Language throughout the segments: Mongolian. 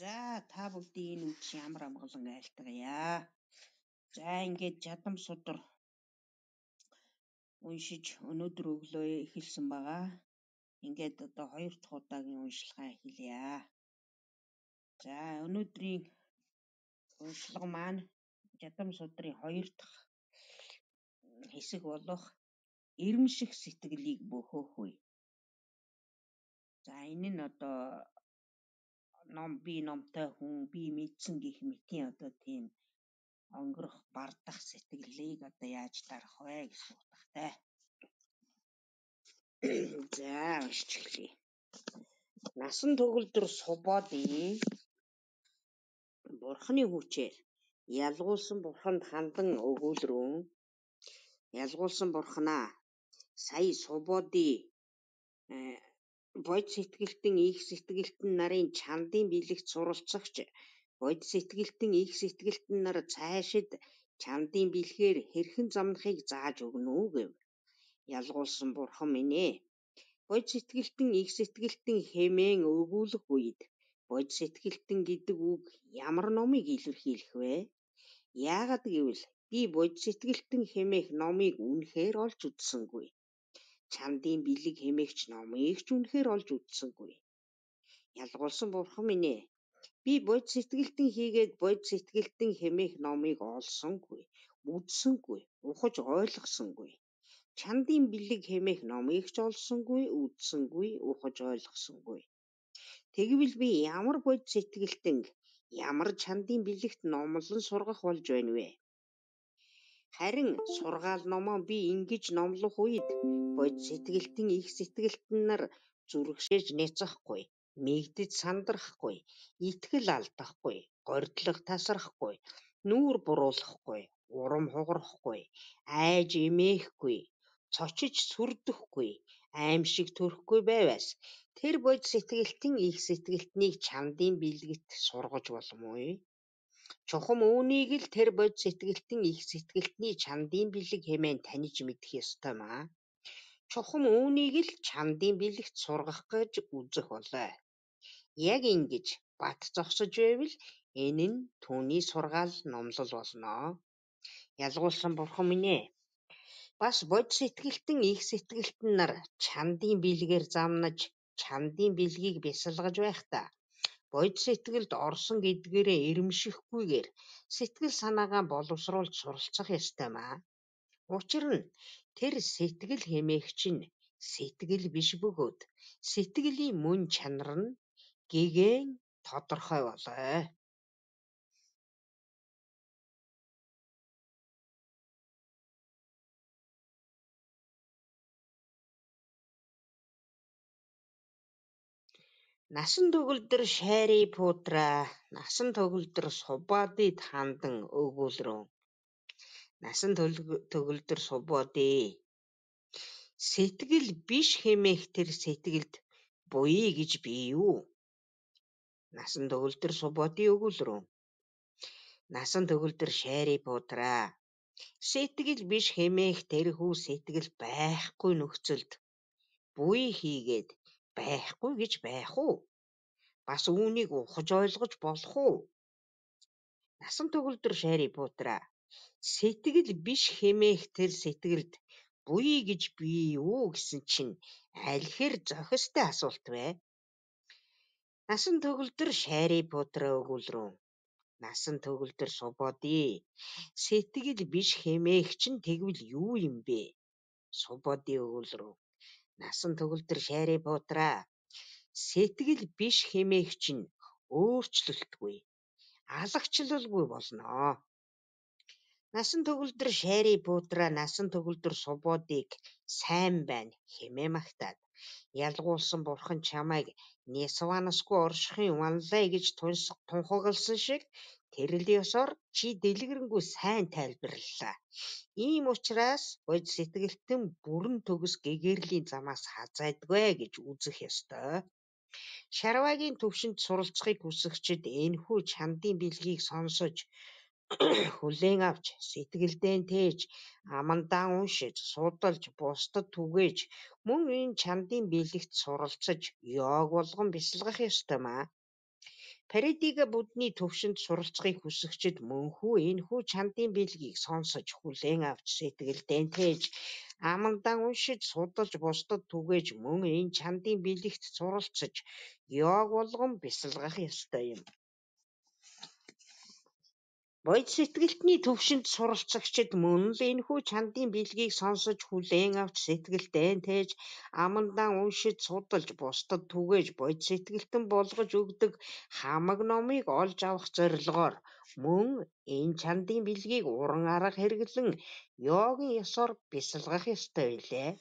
За та бүдний энэ үг ямар амгалан айлтгая. За ингээд жадам судар уншиж өнөөдөр өглөө эхэлсэн байгаа. Ингээд одоо хоёр дахь удаагийн уншилгаа эхэлье. За өнөөдрийн уншлага маань жадам судрын хоёр дахь хэсэг болох ирмших сэтгэлийг бөхөөх үе. За энэ нь одоо ном би номтой хүн би мэдсэн гэх мэтийн одоо тийм өнгөрөх бардах сэтгэлийг одоо яаж дарах вэ гэсэн утгатай. За уншчихлие. Насан төгөлдөр субоодын бурхны хүчээр ялгуулсан бурханд хандан өгүүлрүүн ялгуулсан бурхнаа сая субооди бодис сэтгэлтэн их сэтгэлтэн нарын чандын билэгт суралцагч бодис сэтгэлтэн их сэтгэлтэн нар цаашид чандын бэлгээр хэрхэн замнахыг зааж өгнө үү гэв. Ялгуулсан бурхан минь ээ. Бодис сэтгэлтэн их сэтгэлтэн хэмээн өгүүлэх үед бодис сэтгэлтэн гэдэг үг ямар номыг илэрхийлэх вэ? Яагаад гэвэл би бодис сэтгэлтэн хэмээх номыг үнэхээр олж үзсэнгүй чандын бэлэг хэмээгч номыг ч үнэхээр олж үзсэнгүй. Ялгуулсан бурхан минь ээ. Би бод сэтгэлтэн хийгээд бод сэтгэлтэн хэмээх номыг олсонгүй, үзсэнгүй, ухаж ойлгосонгүй. Чандын бэлэг хэмээх номыг ч олсонгүй, үзсэнгүй, ухаж ойлгосонгүй. Тэгвэл би ямар бод сэтгэлтэн ямар чандын бэлэгт номлон сургах болж байна вэ? Харин сургаал номоо би ингэж номлох үед бод сэтгэлтэн их сэтгэлтэн нар зүрхшээж нэцэхгүй, мэгдэж сандрахгүй, итгэл алдахгүй, гордлог тасрахгүй, нүүр буруулахгүй, урам хугарахгүй, айж эмээхгүй, цочиж сүрдэхгүй, аимшиг төрөхгүй байваас тэр бод сэтгэлтэн их сэтгэлтнийг чамдын бэлгэт сургаж боломгүй. Чухам үүнийг л тэр бодис сэтгэлтэн их сэтгэлтний чанадын бэлэг хэмээн таниж мэдэх ёстой маа. Чухам үүнийг л чанадын бэлэгт сургах гэж үзэх болой. Яг ингэж бат зогсож байвал энэ нь түүний сургаал номлол болноо. Ялгуулсан бурхан минь ээ. Бас бодис сэтгэлтэн их сэтгэлтэн нар чанадын бэлгээр замнаж чанадын бэлгийг бясалгаж байхдаа бодит сэтгэлд орсон гэдгээрээ эрэмшихгүйгээр сэтгэл санаагаа боловсруулж суралцах ёстой маа. Учир нь тэр сэтгэл хэмээгч нь сэтгэл биш бөгөөд сэтгэлийн мөн чанар нь гэгээн тодорхой болоо. Насан түгэлдэр шайри пуутра насан түгэлдэр субаадид хандан өгүүлрөө. Насан түгэлдэр субаадээ. Сэтгэл биш хэмээх тэр сэтгэлд буй гэж би юу? Насан түгэлдэр субаадид өгүүлрөө. Насан түгэлдэр шайри пуутра сэтгэл биш хэмээх тэрхүү сэтгэл байхгүй нөхцөлд буй хийгээд байхгүй гэж байх уу? Бас үүнийг ухаж ойлгож болох уу? Насан төгөлдөр Шарипутраа сэтгэл биш хэмээх тэр сэтгэлд буй гэж би юу гэсэн чинь аль хэр зохистой асуулт вэ? Насан төгөлдөр Шарипутраа өгүүлрүүн насан төгөлдөр субодий сэтгэл биш хэмээх чинь тэгвэл юу юм бэ? Субодий өгүүлрүүн насан төгөлдөр шаарий буудраа. Сэтгэл биш хэмээх чинь өөрчлөлтгүй, алагчлалгүй болноо. Насан төгөлдөр шаарий буудраа насан төгөлдөр субуудыг сайн байна хэмээ магтаад ялгуулсан бурхан чамайг нисванасгүй оршихын манлай гэж тунхагласан шиг Тэрлиосоор чи дэлгэрэнгүй сайн тайлбарлалаа. Ийм учраас уж сэтгэлтэн бүрэн төгс гэгэрлийн замаас хазайдгүй гэж үзэх ёстой. Шарвагийн төвшөнд суралцахыг хүсэгчид энэхүү чандын билгийг сонсож хүлээн авч сэтгэлдээ тээж амандаан уншиж судалж бусдад түгээж мөн энэ чандын биелэгт суралцаж ёог болгон бясалгах ёстой маа Фредиге бүдний төвшөнд суралцахыг хүсэгчид мөнхүү энэхүү чандын бэлгийг сонсож хүлээн авч сэтгэл дэнтэж амандан уншиж судалж бусдад түгэж мөн энэ чандын бэлэгт суралцаж ёог болгон бясалгах ёстой юм. Бодис сэтгэлтний төвшөнд суралцагчид мөн л энэхүү чандын бэлгийг сонсож хүлээн авч сэтгэлдээ тээж амандаа уншиж судалж бусдад түгээж бодис сэтгэлтэн болгож өгдөг хамаг номыг олж авах зорилгоор мөн энэ чандын бэлгийг уран арга хэрэглэн йогийн ёсоор бясалгах ёстой билээ.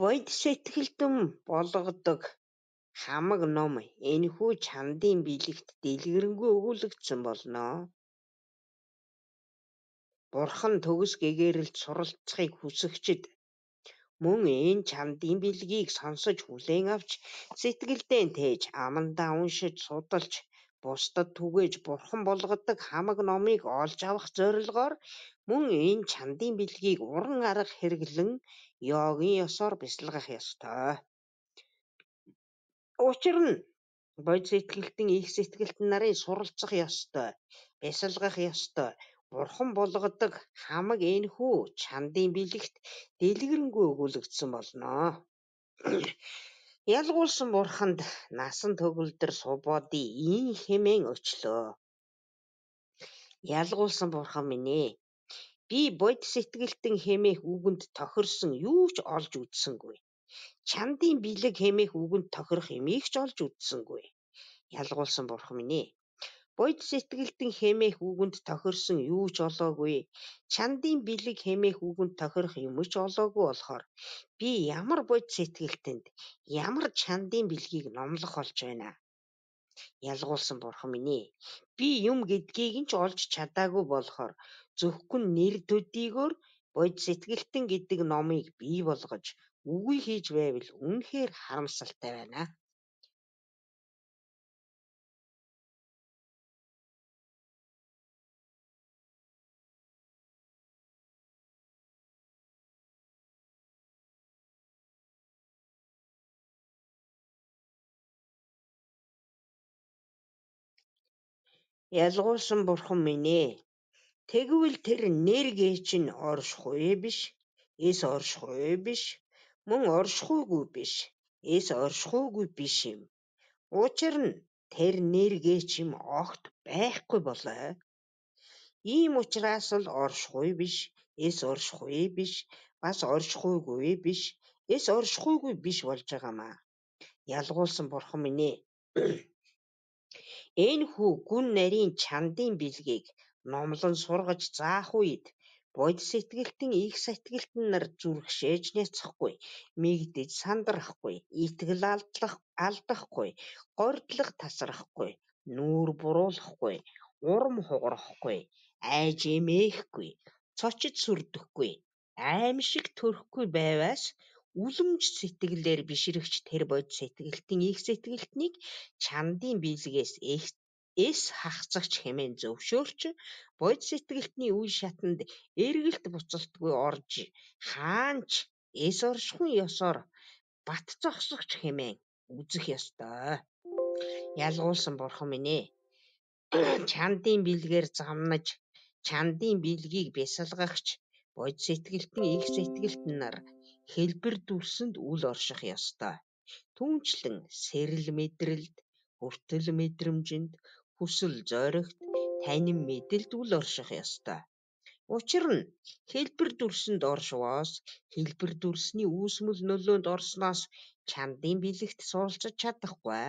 Буйд сэтгэлдэн болгодог хамаг ном энэхүү чандын бэлэгт дэлгэрэнгүй өгүүлэгдсэн болно. Бурхан төгс гэгээрэлд суралцахыг хүсэгчд мөн энэ чандын бэлгийг сонсож хүлээн авч сэтгэлдээ тэйж амандаа уншиж судалж бусдад түгээж бурхан болгодог хамаг номыг олж авах зорилгоор мөн энэ чандын бэлгийг уран арга хэрэглэн ёогийн ёсоор бясалгах ёстой. Учир нь бодис сэтгэлтэн их сэтгэлтэн нарын суралцах ёстой, бясалгах ёстой. Бурхан болгодог хамаг энхүү чандын бэлэгт дэлгэрэнгүй өгүүлэгдсэн болно. Ялгуулсан бурханд насан төгөлдөр субуудын ийн хэмээн өчлөө. Ялгуулсан бурхан минь ээ. Би бодис сэтгэлтэн хэмээх үгэнд тохирсон юу ч олж үзсэнгүй. Чандын бэлэг хэмээх үгэнд тохирох юмыг ч олж үзсэнгүй. Ялгуулсан бурхан минь ээ. Буяж сэтгэлдэн хэмээх үгэнд тохирсон юу ч олоогүй. Чандын бэлэг хэмээх үгэнд тохирох юм ч олоогүй болохоор би ямар буяж сэтгэлтэнд ямар чандын бэлгийг номлох болж байна. Ялгуулсан бурхан минь ээ. Би юм гэдгийг нь ч олж чадаагүй болохоор зөвхөн нэр төдийгөөр буяж сэтгэлтэн гэдэг номыг бий болгож үгүй хийж байвал үнэхээр харамсалтай байна. ялгуулсан бурхан минь ээ. Тэгвэл тэр нэргээ чинь оршихуй биш. Эс оршихуй биш. Мөн оршихуйгүй биш. Эс оршихуйгүй биш юм. Учир нь тэр нэргээ чим огт байхгүй болоо. Ийм учраас л оршихуй биш. Эс оршихуй биш. Бас оршихуйгүй биш. Эс оршихуйгүй биш болж байгаамаа. Ялгуулсан бурхан минь ээ. Энэхүү гүн нарийн чандын бэлгийг номлон сургаж заах үед бодис сэтгэлтэн их сэтгэлтэн нар зүрхшээж няцахгүй, мэгдэж сандрахгүй, итгэл алдлах алдахгүй, гордлох тасрахгүй, нүүр буруулахгүй, урам хугарахгүй, айж эмээхгүй, цочид сүрдэхгүй, аимшиг төрөхгүй байваас үлэмж сэтгэлээр биширэгч тэр бод сэтгэлтийн их сэтгэлтнийг чандын биелгээс эгт эс хахацгч хэмээн зөвшөөрч бод сэтгэлтний үе шатанд эргэлт буцалтгүй орж хаанч эс оршихуй ёсоор бат зогсогч хэмээн үзэх ёстой. Ялгуулсан бурхан минь ээ. Чандын билгээр замнаж, чандын билгийг бясалгахч, бод сэтгэлтэн их сэтгэлтнээр хэлбэрдүүлсэнд үл орших ёстой, түүнчлэн сэрэл мэдрэлд, хүртэл мэдрэмжинд, хүсэл зоригт, танин мэдэлд үл орших ёстой. Учир нь хэлбэрдүүлсэнд оршвоос хэлбэрдүүлсний үүсмэл нөлөөнд орсноос чандын бэлэгт суралцж чадахгүй.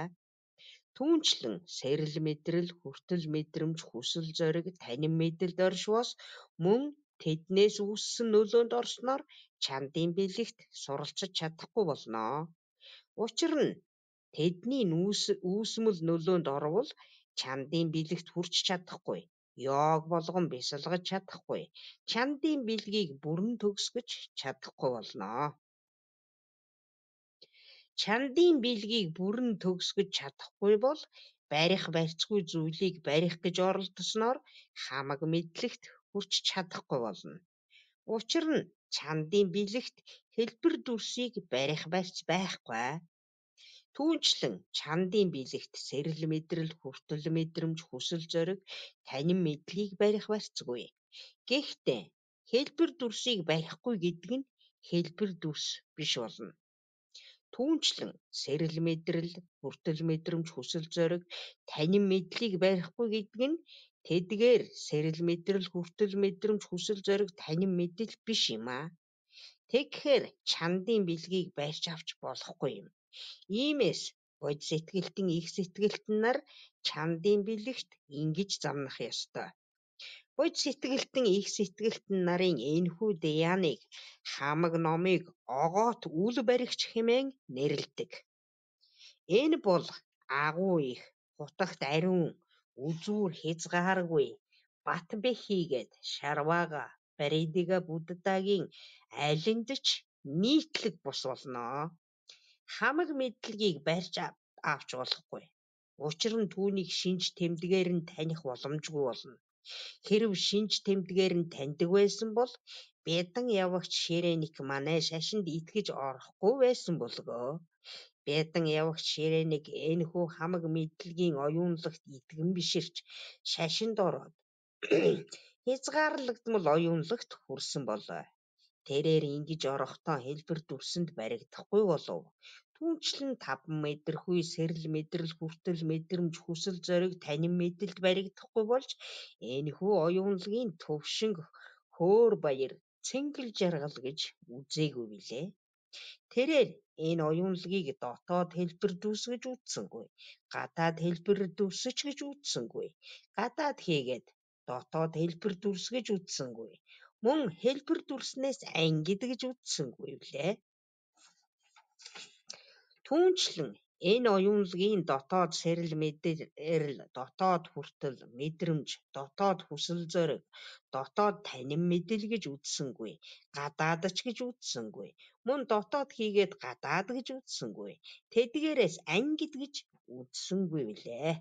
Түүнчлэн сэрэл мэдрэл, хүртэл мэдрэмж, хүсэл зориг, танин мэдэлд оршвоос мөн тэднээс үүссэн нөлөөнд орсноор Чандын бэлэгт суралцаж чадахгүй болно. Учир нь тэдний нүүс үүсмэл нөлөөнд орвол чандын бэлэгт хүрч чадахгүй, ёог болгон бясалгаж чадахгүй, чандын бэлгийг бүрэн төгсгөж чадахгүй болно. Чандын бэлгийг бүрэн төгсгөж чадахгүй бол барих барьцгүй зүйлийг барих гэж оролдосноор хамаг мэдлэгт хүрч чадахгүй болно. Учир нь чандын бэлэгт хэлбэр дүрсийг барих барьж байхгүй. Түүнчлэн чандын бэлэгт сэрэл мэдрэл, хүртэл мэдрэмж, хүсэл зориг, танин мэдлийг барих барьцгүй. Гэхдээ хэлбэр дүрсийг барихгүй гэдэг нь хэлбэр дүрс биш болно. Түүнчлэн сэрэл мэдрэл, хүртэл мэдрэмж, хүсэл зориг, танин мэдлийг барихгүй гэдэг нь Тэдгээр сэрэл мэдрэл, хүртэл мэдрэмж, хүсэл зориг танин мэдэл биш юм аа. Тэгэхээр чандын бэлгийг барьж авч болохгүй юм. Иймээс бод сэтгэлтэн их сэтгэлтэн нар чандын бэлэгт ингэж замнах ёстой. Бод сэтгэлтэн их сэтгэлтэн нарын энэхүү дэяныг хамаг номыг огоот үл баригч хэмээн нэрлэдэг. Энэ бол агуу их, хутагт ариун, үзүүр хязгааргүй бат бэхийгээд Шарвага, Баридига Буддагийн алинд ч нийтлэг бус болно. Хамаг мэдлэгийг барьж авч болохгүй. Учир нь түүнийг шинж тэмдгээр нь таних боломжгүй болно. Хэрв шинж тэмдгээр нь таньдаг байсан бол бедан явагч Шэрэник манай шашинд итгэж орохгүй байсан болгоо. Бядан явагч ширээнийг энэхүү хамаг мэдлэгийн оюунлагт итгэн биширч шашинд ороод хязгаарлагдмал оюунлагт хүрсэн болоо. Тэрээр ингэж орохдоо хэлбэр дүрсэнд баригдахгүй болов. Түүнчлэн 5 мэдрэхүй сэрэл мэдрэл хүртэл мэдрэмж хүсэл зориг танин мэдэлд баригдахгүй болж энэхүү оюунлагийн төвшинг хөөр баяр цэнгэл жаргал гэж үзээгүй билээ. Тэрээр энэ оюунлгийг дотоод хэлбэр дүүс гэж үздэггүй, гадаад хэлбэр дүүсч гэж үздэггүй, гадаад хийгээд дотоод хэлбэр дүүс гэж үздэггүй, мөн хэлбэр дүүрснээс ангид гэж үздэггүй билээ. Түүнчлэн Энэ оюунлгийн дотоод сэрэл мэдэрл, дотоод хүртэл мэдрэмж, дотоод хүсэл зориг, дотоод танин мэдэл гэж үздэнгүй. Гадаадч гэж үздэнгүй. Мөн дотоод хийгээд гадаад гэж үздэнгүй. Тэдгээрээс ангид гэж үздэнгүй билээ.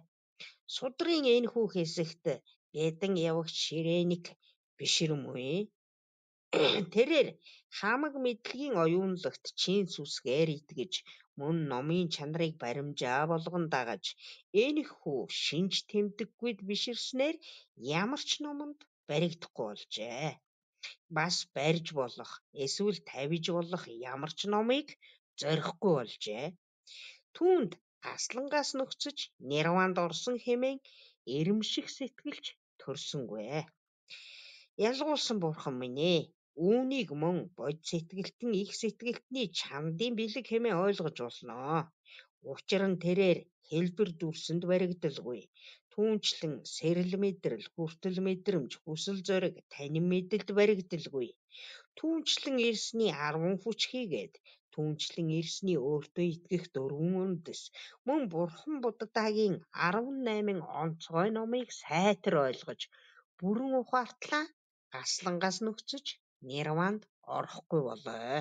Судрын энэ хүү хэсэгт бэдэн явагч ширээник бишрэн үе. Тэрээр хамаг мэдлэгийн оюунлагт чин сүсгээр итгэж Мөн номын чанарыг баримжаа болгон дагаж, энэхүү шинж тэмдэггүйд биширснээр ямар ч номонд баригдахгүй болжээ. Бас барьж болох, эсвэл тавьж болох ямар ч номыг зорихгүй болжээ. Түүнд таслангаас нөхцөж нирваанд орсон хэмээн эрэмших сэтгэлж төрсөнгүй. Ялгуулсан бурхан минь ээ Үүнийг мөн бодит сэтгэлтэн их сэтгэлтний чанадын бэлэг хэмээн ойлгож болно. Учир нь тэрээр хэлбэр дүрсэнд баригдалгүй түүнчлэн сэрэл мэдрэл, хүртэл мэдрэмж, хүсэл зориг, танин мэдэлд баригдалгүй. Түүнчлэн ирсний 10 хүчхийгээд түнчлэн ирсний өөртөө итгэх дөрвөн үндэс мөн бурхан буддагийн 18 онцгой номыг сайтар ойлгож бүрэн ухаартлаа гаслангаас нөхцөж нирваанд орохгүй болоо.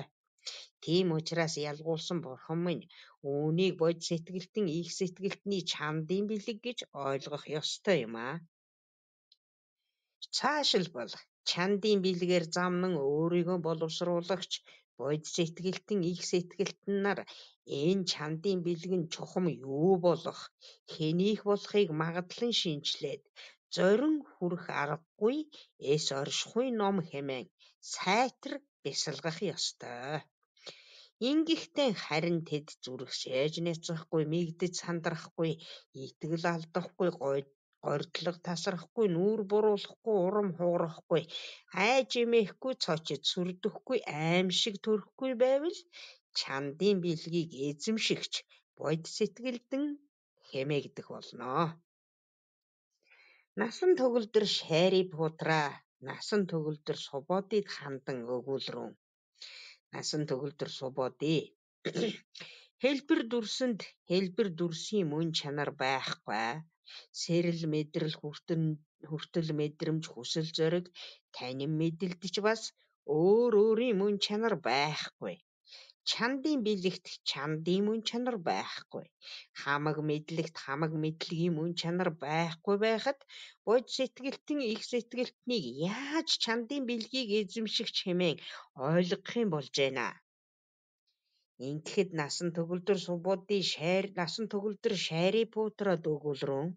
Тийм учраас ялгуулсан Бурхан минь үүнийг бодит сэтгэлд нь их сэтгэлдний чандын бэлэг гэж ойлгох ёстой юм аа. Цаашилбал чандын бэлгээр замнан өөрийгөө боловсруулагч бодит сэтгэлд нь их сэтгэлтнээр энэ чандын бэлэг нь чухам юу болох, хэнийх болохыг магадлан шинжлээд Зорин хүрэх аргагүй эс оршихуй ном хэмээн сайтар бясалгах ёстой. Ингэхдээ харин тэд зүрхшээж няцахгүй, мэгдэж сандрахгүй, итгэл алдахгүй, горьдлого тасрахгүй, нүүр буруулахгүй, урам хугарахгүй, айж эмээхгүй, цочид сүрдэхгүй, аимшиг төрөхгүй байвал чандын бэлгийг эзэмшигч, бодис сэтгэлдэн хэмээгдэх болно. Насан төгөлдөр шайрыг буудраа, насан төгөлдөр субуудыг хандан өгүүлрүүн. Насан төгөлдөр субуудыг Хэлбэр дүрсэнд хэлбэр дүрсийн мөн чанар байхгүй. Сэрэл мэдрэл хүртэн хүртэл мэдрэмж хүсэл зориг танин мэдлэгдэж бас өөр өөрийн мөн чанар байхгүй. Чандын биелэгт чандын мөн чанар байхгүй. Хамаг мэдлэгт хамаг мэдлэгийн мөн чанар байхгүй байхад бод сэтгэлтэн их сэтгэлтнийг яаж чандын биелгийг эзэмшигч хэмээн ойлгох юм болж байна. Ингээд насан төгөлдөр субуудын шайр насан төгөлдөр шайри путрад өгүүлрүүн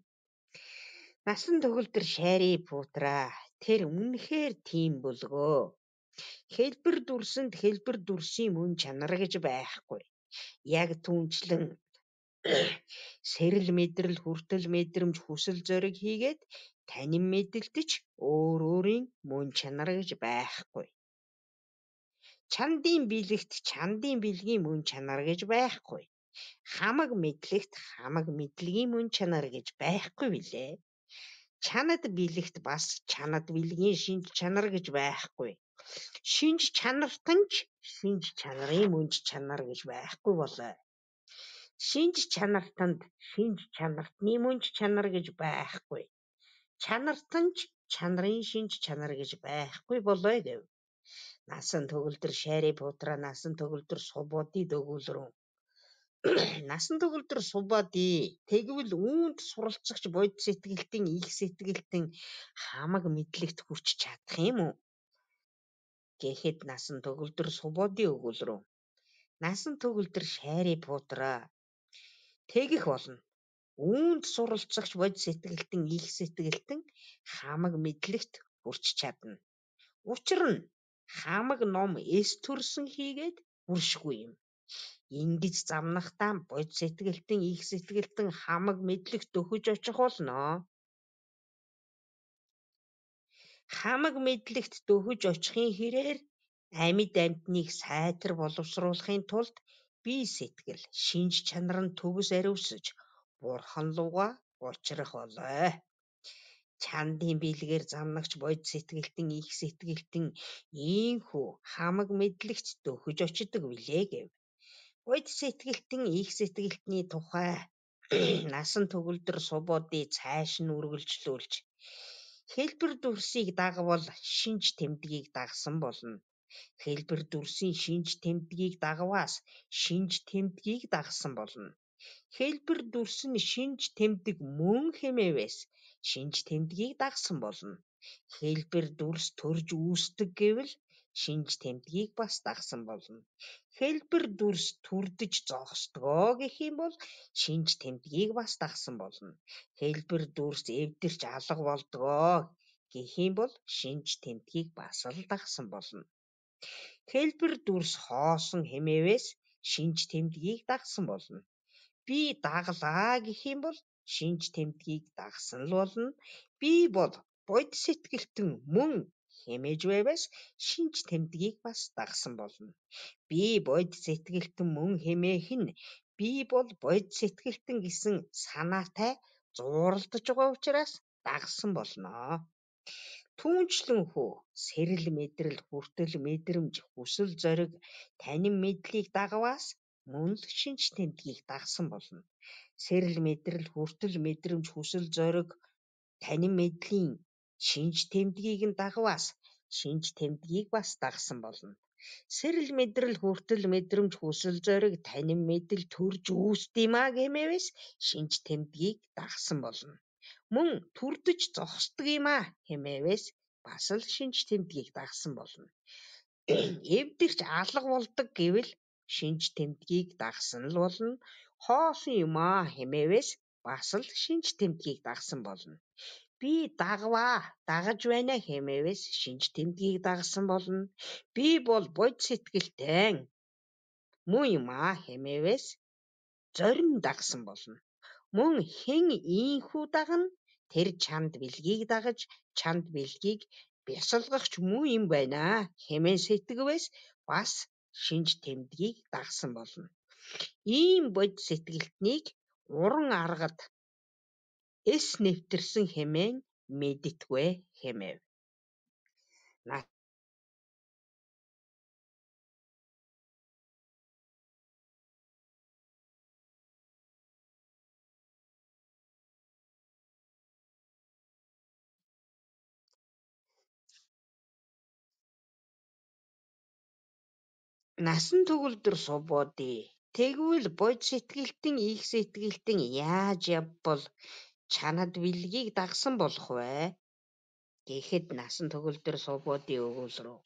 Насан төгөлдөр шайри путраа тэр үнэхээр тийм бөлгөө. Хэлбэр дүрсэнд хэлбэр дүрсийн мөн чанар гэж байхгүй. Яг түнчлэн сэрэл мэдрэл, хүртэл мэдрэмж, хүсэл зориг хийгээд танин мэдрэлтэж өөр өөрийн мөн чанар гэж байхгүй. Чандын билэгт чандын билгийн мөн чанар гэж байхгүй. Хамаг мэдлэгт хамаг мэдлэгийн мөн чанар гэж байхгүй билээ. Чанад билэгт бас чанад билгийн шинж чанар гэж байхгүй. Шинж чанартан ч шинж чанарын мөнж чанар гэж байхгүй болоо. Шинж чанартанд шинж чанартны мөнж чанар гэж байхгүй. Чанартан ч чанарын шинж чанар гэж байхгүй болоо гэв. Насан төгөлдөр шари пуутра насан төгөлдөр субоди дөгүүлрэн насан төгөлдөр субади тэгвэл үүнд суралцагч бодис сэтгэлтэн их сэтгэлтэн хамаг мэдлэгт хүрч чадах юм уу гэхэд насан төгөлдөр субуудын өгүүл рүү насан төгөлдөр шайрыг буудраа. Тэгэх болно. Үүнд суралцагч бод сэтгэлтэн их сэтгэлтэн хамаг мэдлэгт хүрч чадна. Учир нь хамаг ном эс төрсөн хийгээд хүршгүй юм. Ингиж замнахтаа бод сэтгэлтэн их сэтгэлтэн хамаг мэдлэгт өгөж очих болноо хамаг мэдлэгт дөхөж очихын хэрээр амьд амьтныг сайтар боловсруулахын тулд бие сэтгэл, шинж чанар нь төгс ариусж бурхан лугаа учрах болоо. Чандын биелгээр замнагч бод сэтгэлтэн их сэтгэлтэн ийхүү хамаг мэдлэгт дөхөж очдог билээ гэв. Бод сэтгэлтэн их сэтгэлтний тухай насан төгөлдөр субуудыг цааш нь үргэлжлүүлж Хэлбэр дүрсийг дагавал шинж тэмдгийг дагсан болно. Хэлбэр дүрсийн шинж тэмдгийг дагаваас шинж тэмдгийг дагсан болно. Хэлбэр дүрс нь шинж тэмдэг мөн хэмээвээс шинж тэмдгийг дагсан болно. Хэлбэр дүрс төрж үүсдэг гэвэл шинж тэмдгийг бас дагсан болно. Хэлбэр дүрс төрдөж зогсдгоо гэх юм бол шинж тэмдгийг бас дагсан болно. Хэлбэр дүрс эвдэрч алга болдгоо гэх юм бол шинж тэмдгийг бас л дагсан болно. Хэлбэр дүрс хоосон хэмээвээс шинж тэмдгийг дагсан болно. Би даглаа гэх юм бол шинж тэмдгийг дагсан л болно. Би бол бод сэтгэлтэн мөн хэмээж байваас шинж тэмдгийг бас дагсан болно. Би бодит сэтгэлтэн мөн хэмээх нь би бол бодит сэтгэлтэн гэсэн санаатай зууралдаж байгаа учраас дагсан болноо. Түүнчлэн хөө сэрэл мэдрэл, хүртэл мэдрэмж, хүсэл зориг, танин мэдлийг дагаваас мөн л шинж тэмдгийг дагсан болно. Сэрэл мэдрэл, хүртэл мэдрэмж, хүсэл зориг, танин мэдлийн шинж тэмдгийг нь дагаваас шинж тэмдгийг бас дагсан болно. Сэрэл мэдрэл, хүртэл мэдрэмж, хүсэл зориг, танин мэдэл төрж үүсдэмээ гэмээвс шинж тэмдгийг дагсан болно. Мөн төрдөж зогсдог юм аа хэмээвс бас л шинж тэмдгийг дагсан болно. Эвдэрч алга болдог гэвэл шинж тэмдгийг дагсан л болно. Хоолн юм аа хэмээвс бас л шинж тэмдгийг дагсан болно. Би дагаваа, дагаж байна хэмээвээс шинж тэмдгийг дагасан болно. Би бол бод сэтгэлтэй. Мөн юм аа хэмээвээс зорин дагсан болно. Мөн хэн ийхүү дагна тэр чамд бэлгийг дагаж чамд бэлгийг бясалгахч муу юм байна хэмээн сэтгэвээс бас шинж тэмдгийг дагсан болно. Ийм бод сэтгэлтнийг уран аргад эс нэвтэрсэн хэмээн мэддэхгүй хэмэв. Насан түгэлдэр сувуу дээ. Тэгвэл бодис сэтгэлтэн, их сэтгэлтэн яаж явбал чанад билгийг дагсан болох вэ гэхэд насан төгөлдөр сувгуудын өгүүл рүү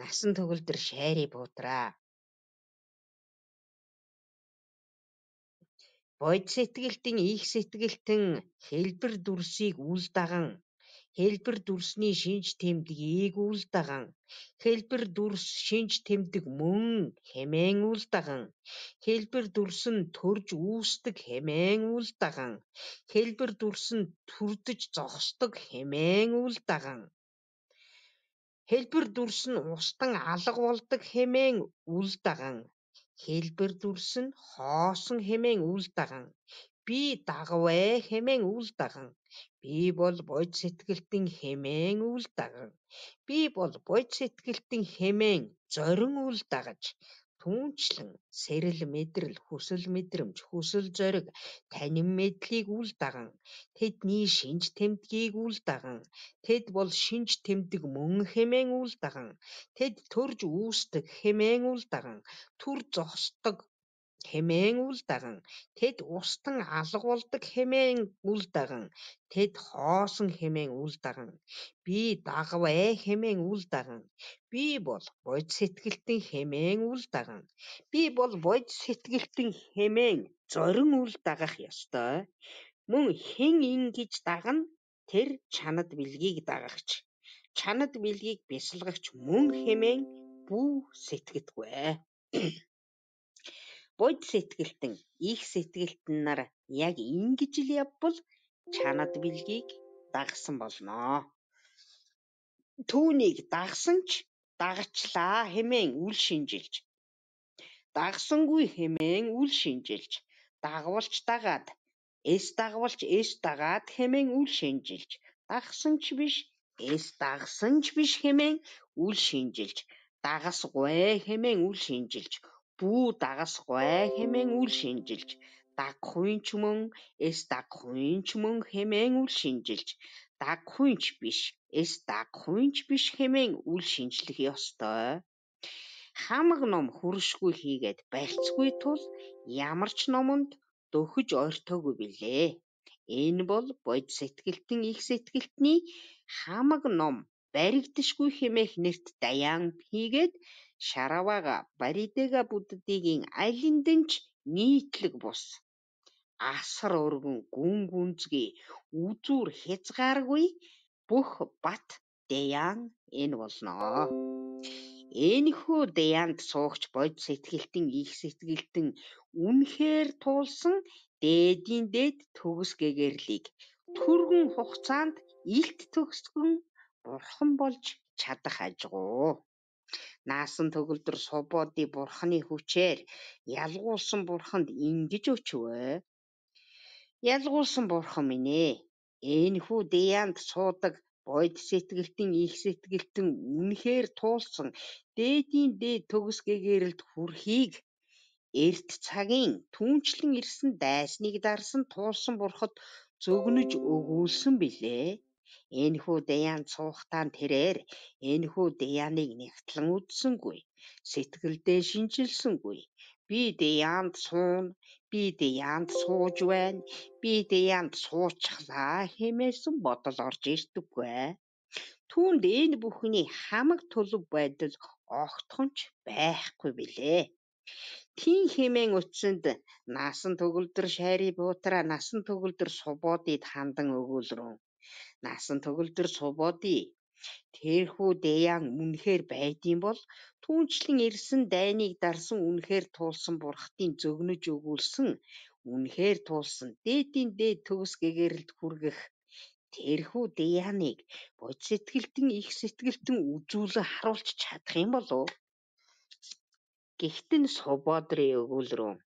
насан төгөлдөр шайрыг буутраа. Бодис сэтгэлтэн, их сэтгэлтэн хэлбэр дүрсийг үл даган хэлбэр дүрсний шинж тэмдгийг үл даган хэлбэр дүрс шинж тэмдэг мөн хэмээн үл даган хэлбэр дүрс нь төрж үүсдэг хэмээн үл даган хэлбэр дүрс нь төрдөж зогсдог хэмээн үл даган хэлбэр дүрс нь устан алга болдог хэмээн үл даган хэлбэр дүрс нь хоосон хэмээн үл даган би дагвэ хэмээн үл даган Би бол бодис сэтгэлтэн хэмээн үл дагав. Би бол бодис сэтгэлтэн хэмээн зорин үл дагаж, түүнчлэн сэрэл мэдрэл, хүсэл мэдрэмж, хүсэл зориг, танин мэдлийг үл даган, тэдний шинж тэмдгийг үл даган, тэд бол шинж тэмдэг мөн хэмээн үл даган, тэд төрж үүсдэг хэмээн үл даган, төр зогсдог хэмээн үл даган тэд устан алга хэмээн үл даган тэд хоосон хэмээн үл даган би дагвэ хэмээн үл даган би бол бодис сэтгэлтэн хэмээн үл даган би бол бодис сэтгэлтэн хэмээн зорин үл дагах ёстой мөн хэн ингэж дагна тэр чанад билгийг дагагч чанад билгийг бясалгагч мөн хэмээн бүү сэтгэдэггүй Буд сэтгэлтэн их сэтгэлтэн нар яг ингэж л явбал чанад билгийг дагсан болно. Түүнийг дагсан ч дагачлаа хэмээн үл шинжилж, дагсангүй хэмээн үл шинжилж, дагвалж дагаад, эс дагвалж эс дагаад хэмээн үл шинжилж, дагсан ч биш, эс дагсан ч биш хэмээн үл шинжилж, дагасгүй хэмээн үл шинжилж бүү дагас гуай хэмээн үл шинжилж, дагахуйн ч мөн эс дагахуйн ч мөн хэмээн үл шинжилж, дагахуйн ч биш эс дагахуйн ч биш хэмээн үл шинжлэх ёстой. Хамаг ном хөрөшгүй хийгээд барьцгүй тул ямар ч номонд дөхөж ойртоогүй билээ. Энэ бол бодис сэтгэлтэн их сэтгэлтний хамаг ном баригдашгүй хэмээх нэрт даяан хийгээд Шараваага Баридэга буддыгийн алиндан ч нийтлэг бус, асар өргөн гүн гүнзгий, үзүүр хязгааргүй бүх бат Дэян энэ болноо. Энэхүү Дэянд суугч бод сэтгэлтэн их сэтгэлтэн үнэхээр туулсан дээдийн дээд төгс гэгэрлийг түргэн хугацаанд илт төгсгөн бурхан болж чадах ажгуу. Наасан төгөлдөр субууди бурхны хүчээр ялгуулсан бурханд ингэж өчвөө. Ялгуулсан бурхан минь ээ. Энэхүү Дэянд суудаг Бойд сэтгэлтэн их сэтгэлтэн үнэхээр туулсан дээдийн дээд төгс гэгээрэлд хүрхийг эрт цагийн түнчлэн ирсэн дайсныг дарсан туулсан бурхад зөгнөж өгүүлсэн билээ. Энэхүү Деян цуугтаа тэрээр энэхүү Деяныг нэгтлэн үздэггүй. Сэтгэлдээ шинжилсэнгүй. Би Деянд сууна. Би Деянд сууж байна. Би Деянд суучихлаа хэмээсэн бодол орж ирдэггүй. Түүнд энэ бүхний хамаг төлөв байдал огтхонч байхгүй билээ. Тийм хэмээн өчсөнд насан төгөлдөр шайри буутараа насан төгөлдөр субуудыг хандан өгүүлрүүн насан төгөлдөр сувуудыг тэрхүү дэян үнэхээр байдгийн бол түүнчлэн ирсэн дайныг дарсан үнэхээр туулсан бурхтын зөгнөж өгүүлсэн үнэхээр туулсан дээдийн дээд төгс гэгэрэлд хүргэх тэрхүү дэяныг бод сэтгэлтэн их сэтгэлтэн үзүүлэн харуулж чадах юм болов. Гэхдээ нь субодрын өгүүлрүүн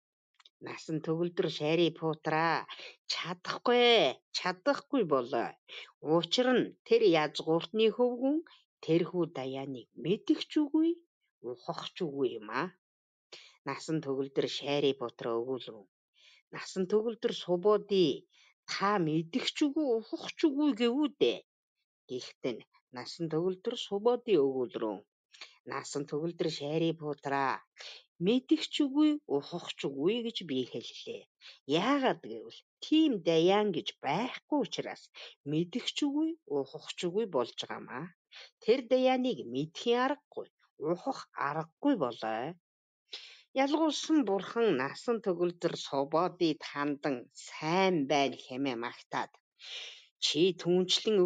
нас нь төгөлдөр шари пуутраа чадахгүй чадахгүй болоо учир нь тэр язгууртны хөвгүн тэрхүү даяаныг мэдэх ч үгүй ухах ч үгүй юм аа нас нь төгөлдөр шари пуутраа өгүүлэн нас нь төгөлдөр субууди та мэдэх ч үгүй ухах ч үгүй гэвүү дээ гэхдээ нас нь төгөлдөр субууди өгүүлрэн нас нь төгөлдөр шари пуутраа мэдэх ч үгүй ухах ч үгүй гэж би хэллээ. Яагаад гэвэл тийм даяан гэж байхгүй учраас мэдэх ч үгүй ухах ч үгүй болж байгаамаа. Тэр даяныг мэдхийн аргагүй, ухах аргагүй болоо. Ялгуулсан бурхан насан төгөлдөр субодид хандан сайн байна хэмээн магтаад Чи түүнчлэн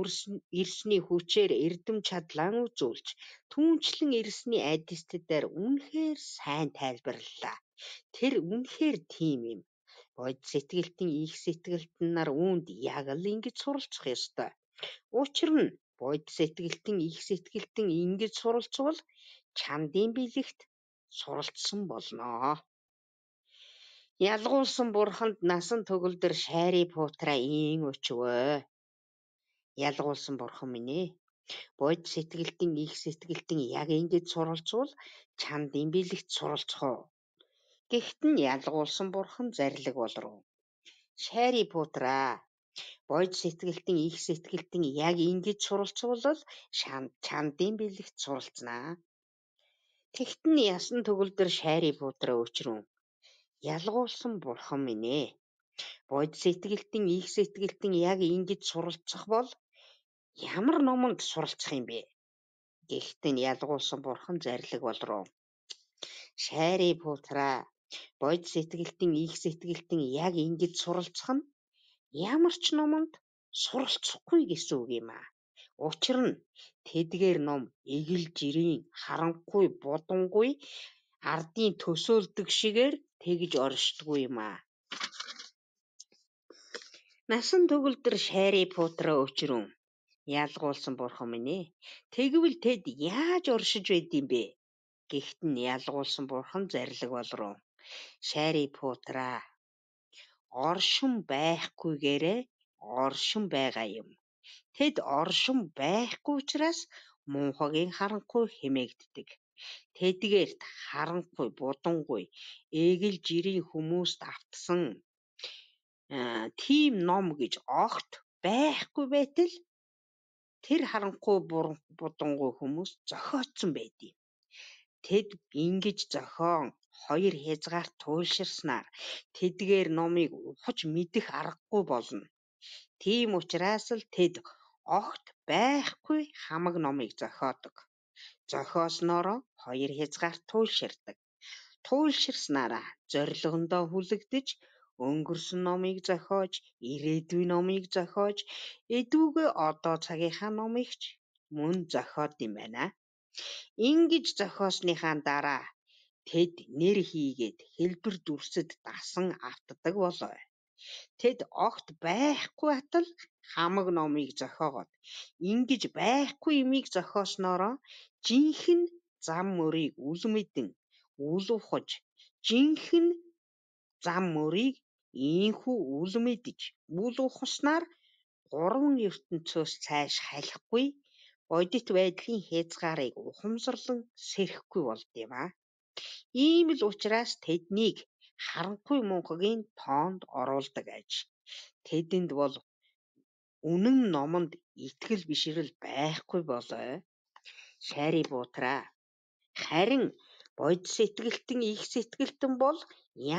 ирсний хүчээр эрдэм чадлаан үзүүлж, түүнчлэн ирсний айдистдаар үнэхээр сайн тайлбарлалаа. Тэр үнэхээр тийм юм. Бод сэтгэлтэн их сэтгэлтэн нар үүнд яг л ингэж суралцах ёстой. Учир нь бод сэтгэлтэн их сэтгэлтэн ингэж суралцвал чамдын билэгт суралцсан болно. Ялгуулсан бурханд насан төгөлдөр шайрыг пуутра ийн өчвөө ялгуулсан бурхан минь ээ. Бодит сэтгэлтэн их сэтгэлтэн яг ингэж суралцвал чанд имбэлэгт суралцах уу? Гэхдээ нь ялгуулсан бурхан зарлиг болруу. Шайри путраа. Бодит сэтгэлтэн их сэтгэлтэн яг ингэж суралцвал чанд имбэлэгт суралцнаа. Тэгтэн ясан төгөлдөр шайри путраа өчрөн. Ялгуулсан бурхан минь ээ. Бодит сэтгэлтэн их сэтгэлтэн яг ингэж суралцах бол ямар номонд суралцах юм бэ? Гэхдээ нь ялгуулсан бурхан зарлиг бол руу шайрыг буутраа бодит сэтгэлтэн их сэтгэлтэн яг ингэж суралцах нь ямар ч номонд суралцахгүй гэсэн үг юм аа. Учир нь тэдгээр ном эгэл жирийн харанхуй будангүй ардын төсөөлдөг шигээр тэгж оршдгүй юм аа. Насан төгөлдөр шайрыг буутраа өчрөн ялгуулсан бурхан минь ээ. Тэгвэл тэд яаж уршиж байд юм бэ? Гэхдээ нь ялгуулсан бурхан зарлиг болруу. Шари путраа. Оршин байхгүйгээрээ оршин байгаа юм. Тэд оршин байхгүй учраас мунхагийн харанхуй хэмээгддэг. Тэдгээрт харанхуй будангүй ээгэл жирийн хүмүүст автсан тийм ном гэж огт байхгүй байтал Тэр харанхуй будангуй хүмүүс зохиоцсон байдیں۔ Тэд ингэж зохион хоёр хязгаарт туйлширснаар тэдгээр номыг ухаж мэдэх аргагүй болно. Тийм учраас л тэд огт байхгүй хамаг номыг зохиодог. Зохиосноороо хоёр хязгаарт туйлширдаг. Туйлширснаараа зорилгондоо хүлэгдэж өнгөрсөн номыг зохиож, ирээдүйн номыг зохиож, эдүүгээ одоо цагийнхаа номыг ч мөн зохиод юм байна. Ингиж зохиосныхаа дараа тэд нэр хийгээд хэлбэр дүрсэд дасан автдаг болов. Тэд огт байхгүй атал хамаг номыг зохиогоод ингэж байхгүй имийг зохиосноро жинхэнэ зам мөрийг үл мэдэн, үл ухаж, жинхэнэ зам мөрийг Ийнхүү үл мэдэж, үл ухаснаар гурван ертөнциос цааш халихгүй, бодит байдлын хязгаарыг ухамсарлан сэрхгүй болд юм аа. Ийм л учраас тэднийг харанхуй мунхагийн тоонд оруулдаг аж. Тэдэнд бол үнэн номонд итгэл бишрэл байхгүй болоо. Шари буутраа. Харин бодис сэтгэлтэн их сэтгэлтэн бол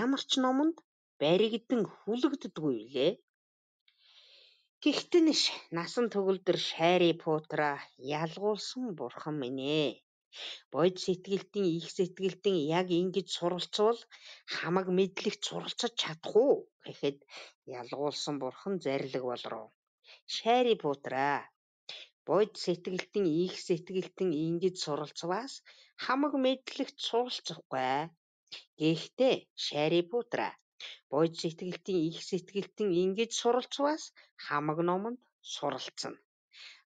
ямар ч номонд баригдан хүлэгддэггүй билээ. Гэхдээ нь насан төгөлдөр шайрыг путраа ялгуулсан бурхан минь ээ. Бодис сэтгэлтийн их сэтгэлтийн яг ингэж суралцвал хамаг мэдлэгт суралцаж чадах уу гэхэд ялгуулсан бурхан зарлиг болров. Шайри путраа бод сэтгэлтэн их сэтгэлтэн ингэж суралцваас хамаг мэдлэгт суралцахгүй. Гэхдээ Шарипутра Буйж сэтгэлтэн, их сэтгэлтэн ингэж суралцваас хамаг ном нь суралцана.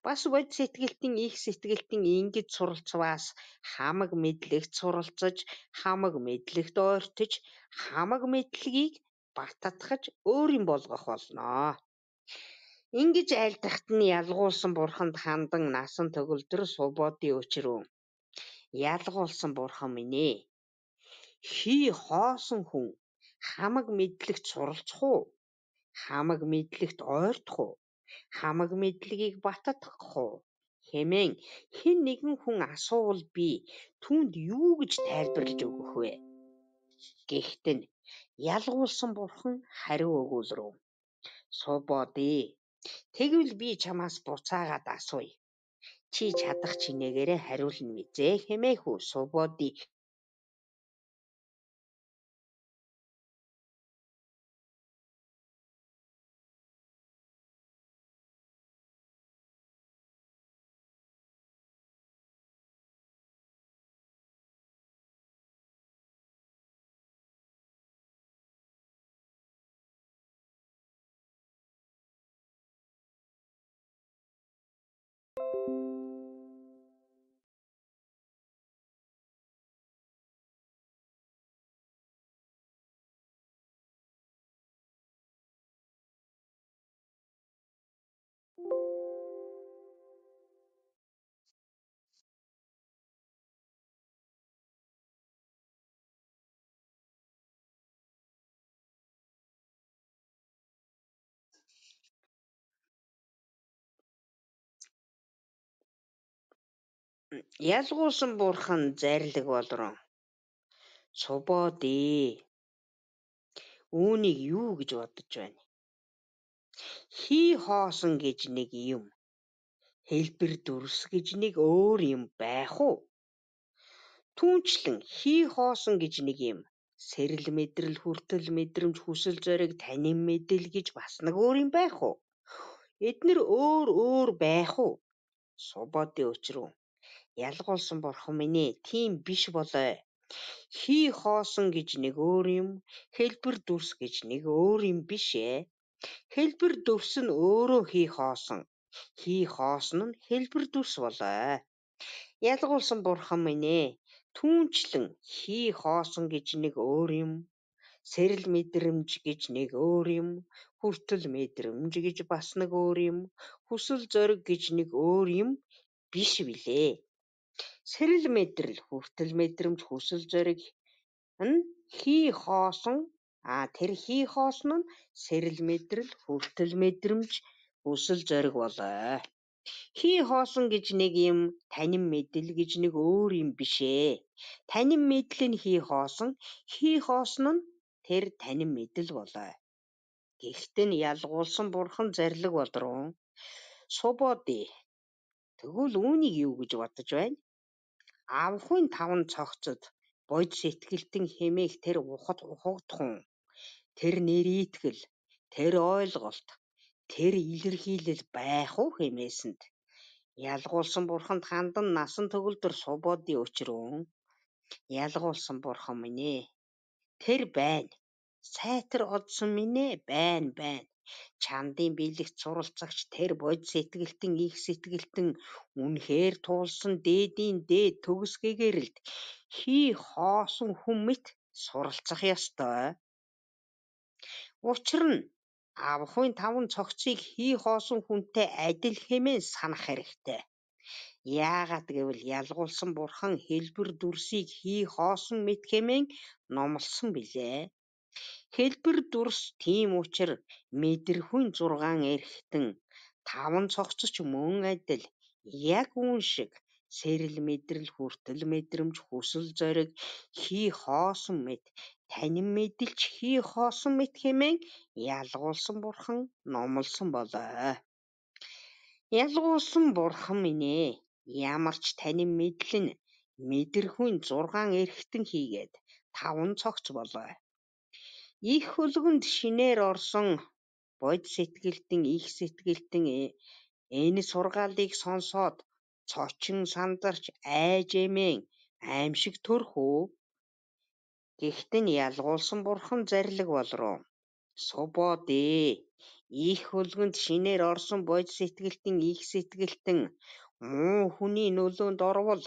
Бас бодис сэтгэлтэн их сэтгэлтэн ингэж суралцваас хамаг мэдлэгт суралцаж, хамаг мэдлэгт ойртож, хамаг мэдлэгийг баттатгаж өөрийн болгох болно. Ингэж айлдахт нь ялгуулсан бурханд хандан насан төгөлдөр субодын өчрөө. Ялгуулсан бурхан минь ээ. Хи хоосон хүн хамаг мэдлэгт суралцах уу? Хамаг мэдлэгт ойртох уу? Хамаг мэдлэгийг баттгах уу? хэмээн хэн нэгэн хүн асуувал би түүнд юу гэж тайлбарлаж өгөх вэ? Гэхдээ нь ялгуулсан бурхан хариу өгүүлрүү. Субодээ. Тэгвэл би чамаас буцаагаад асууя. Чи чадах чинээгээрээ хариулна бизээ хэмээх үү субоди Ялгуусан бурхан зайрлаг болрон. Субоо дээ. Үүнийг юу гэж бодож байна? Хий хоосон гэж нэг юм. Хэлбэр дүрс гэж нэг өөр юм байх уу? Түүнчлэн хий хоосон гэж нэг юм. Сэрэл мэдрэл, хүртэл мэдрэмж, хүсэл зориг, танин мэдэл гэж бас нэг өөр юм байх уу? Эднэр өөр өөр байх уу? Субоодын өчрөө Ялгуулсан бурхан минь ээ тийм биш болой. Хий хоосон гэж нэг өөр юм, хэлбэр дүрс гэж нэг өөр юм биш ээ. Хэлбэр дүрс нь өөрөө хий хоосон. Хий хоосон нь хэлбэр дүрс болой. Ялгуулсан бурхан минь ээ түүнчлэн хий хоосон гэж нэг өөр юм, сэрэл мэдрэмж гэж нэг өөр юм, хүртэл мэдрэмж гэж бас нэг өөр юм, хүсэл зориг гэж нэг өөр юм биш билээ сэрэл мэдрэл, хүртэл мэдрэмж, хүсэл зориг нь хий хоосон. А тэр хий хоосон нь сэрэл мэдрэл, хүртэл мэдрэмж, хүсэл зориг болоо. Хий хоосон гэж нэг юм танин мэдэл гэж нэг өөр юм биш ээ. Танин мэдл нь хий хоосон, хий хоосон нь тэр танин мэдл болоо. Гэхдээ нь ялгуулсан бурхан зарлиг болруу. Субоди. Тэгвэл үүнийг юу гэж бодож байна? авахын таван цогцод бодис итгэлтэн хэмээх тэр ухад ухагдахуун тэр нэр итгэл тэр ойлголт тэр илэрхийлэл байх уу хэмээсэнд ялгуулсан бурханд хандан насан төгөлдөр субуудын өчрөн ялгуулсан бурхан минь ээ тэр байна сайтар одсон минь ээ байна байна чандын биелэгт суралцагч тэр бодис сэтгэлтэн их сэтгэлтэн үнэхээр туулсан дээдийн дээд төгс гээгээрэлд хи хоосон хүн мэт суралцах ёстой. Учир нь авахын таван цогцыг хи хоосон хүнтэй адил хэмээн санах хэрэгтэй. Яагаад гэвэл ялгуулсан бурхан хэлбэр дүрсийг хий хоосон мэт хэмээн номлосон билээ. Хэлбэр дүрс тийм учир мэдрэхүйн зургаан эрхтэн, таван цогцоч мөн адил, яг үүн шиг сэрэл мэдрэл, хүртэл мэдрэмж, хүсэл зориг, хий хоосон мэт, танин мэдэлч хий хоосон мэт хэмээн ялгуулсан бурхан номлосон болоо. Ялгуулсан бурхан минь ээ. Ямар ч танин мэдэл нь мэдрэхүйн зургаан эрхтэн хийгээд таван цогц болоо. Их хөлөг нь шинээр орсон бодит сэтгэлтэн, их сэтгэлтэн э, энэ сургаалыг сонсоод цочин сандарч айжээмэн аимшиг төрөх үү? Гэхдээ нь ялгуулсан бурхан зарлиг болруу. Субод ээ. Их хөлгөнд шинээр орсон бодис сэтгэлтэн их сэтгэлтэн муу хүний нөлөөнд орвол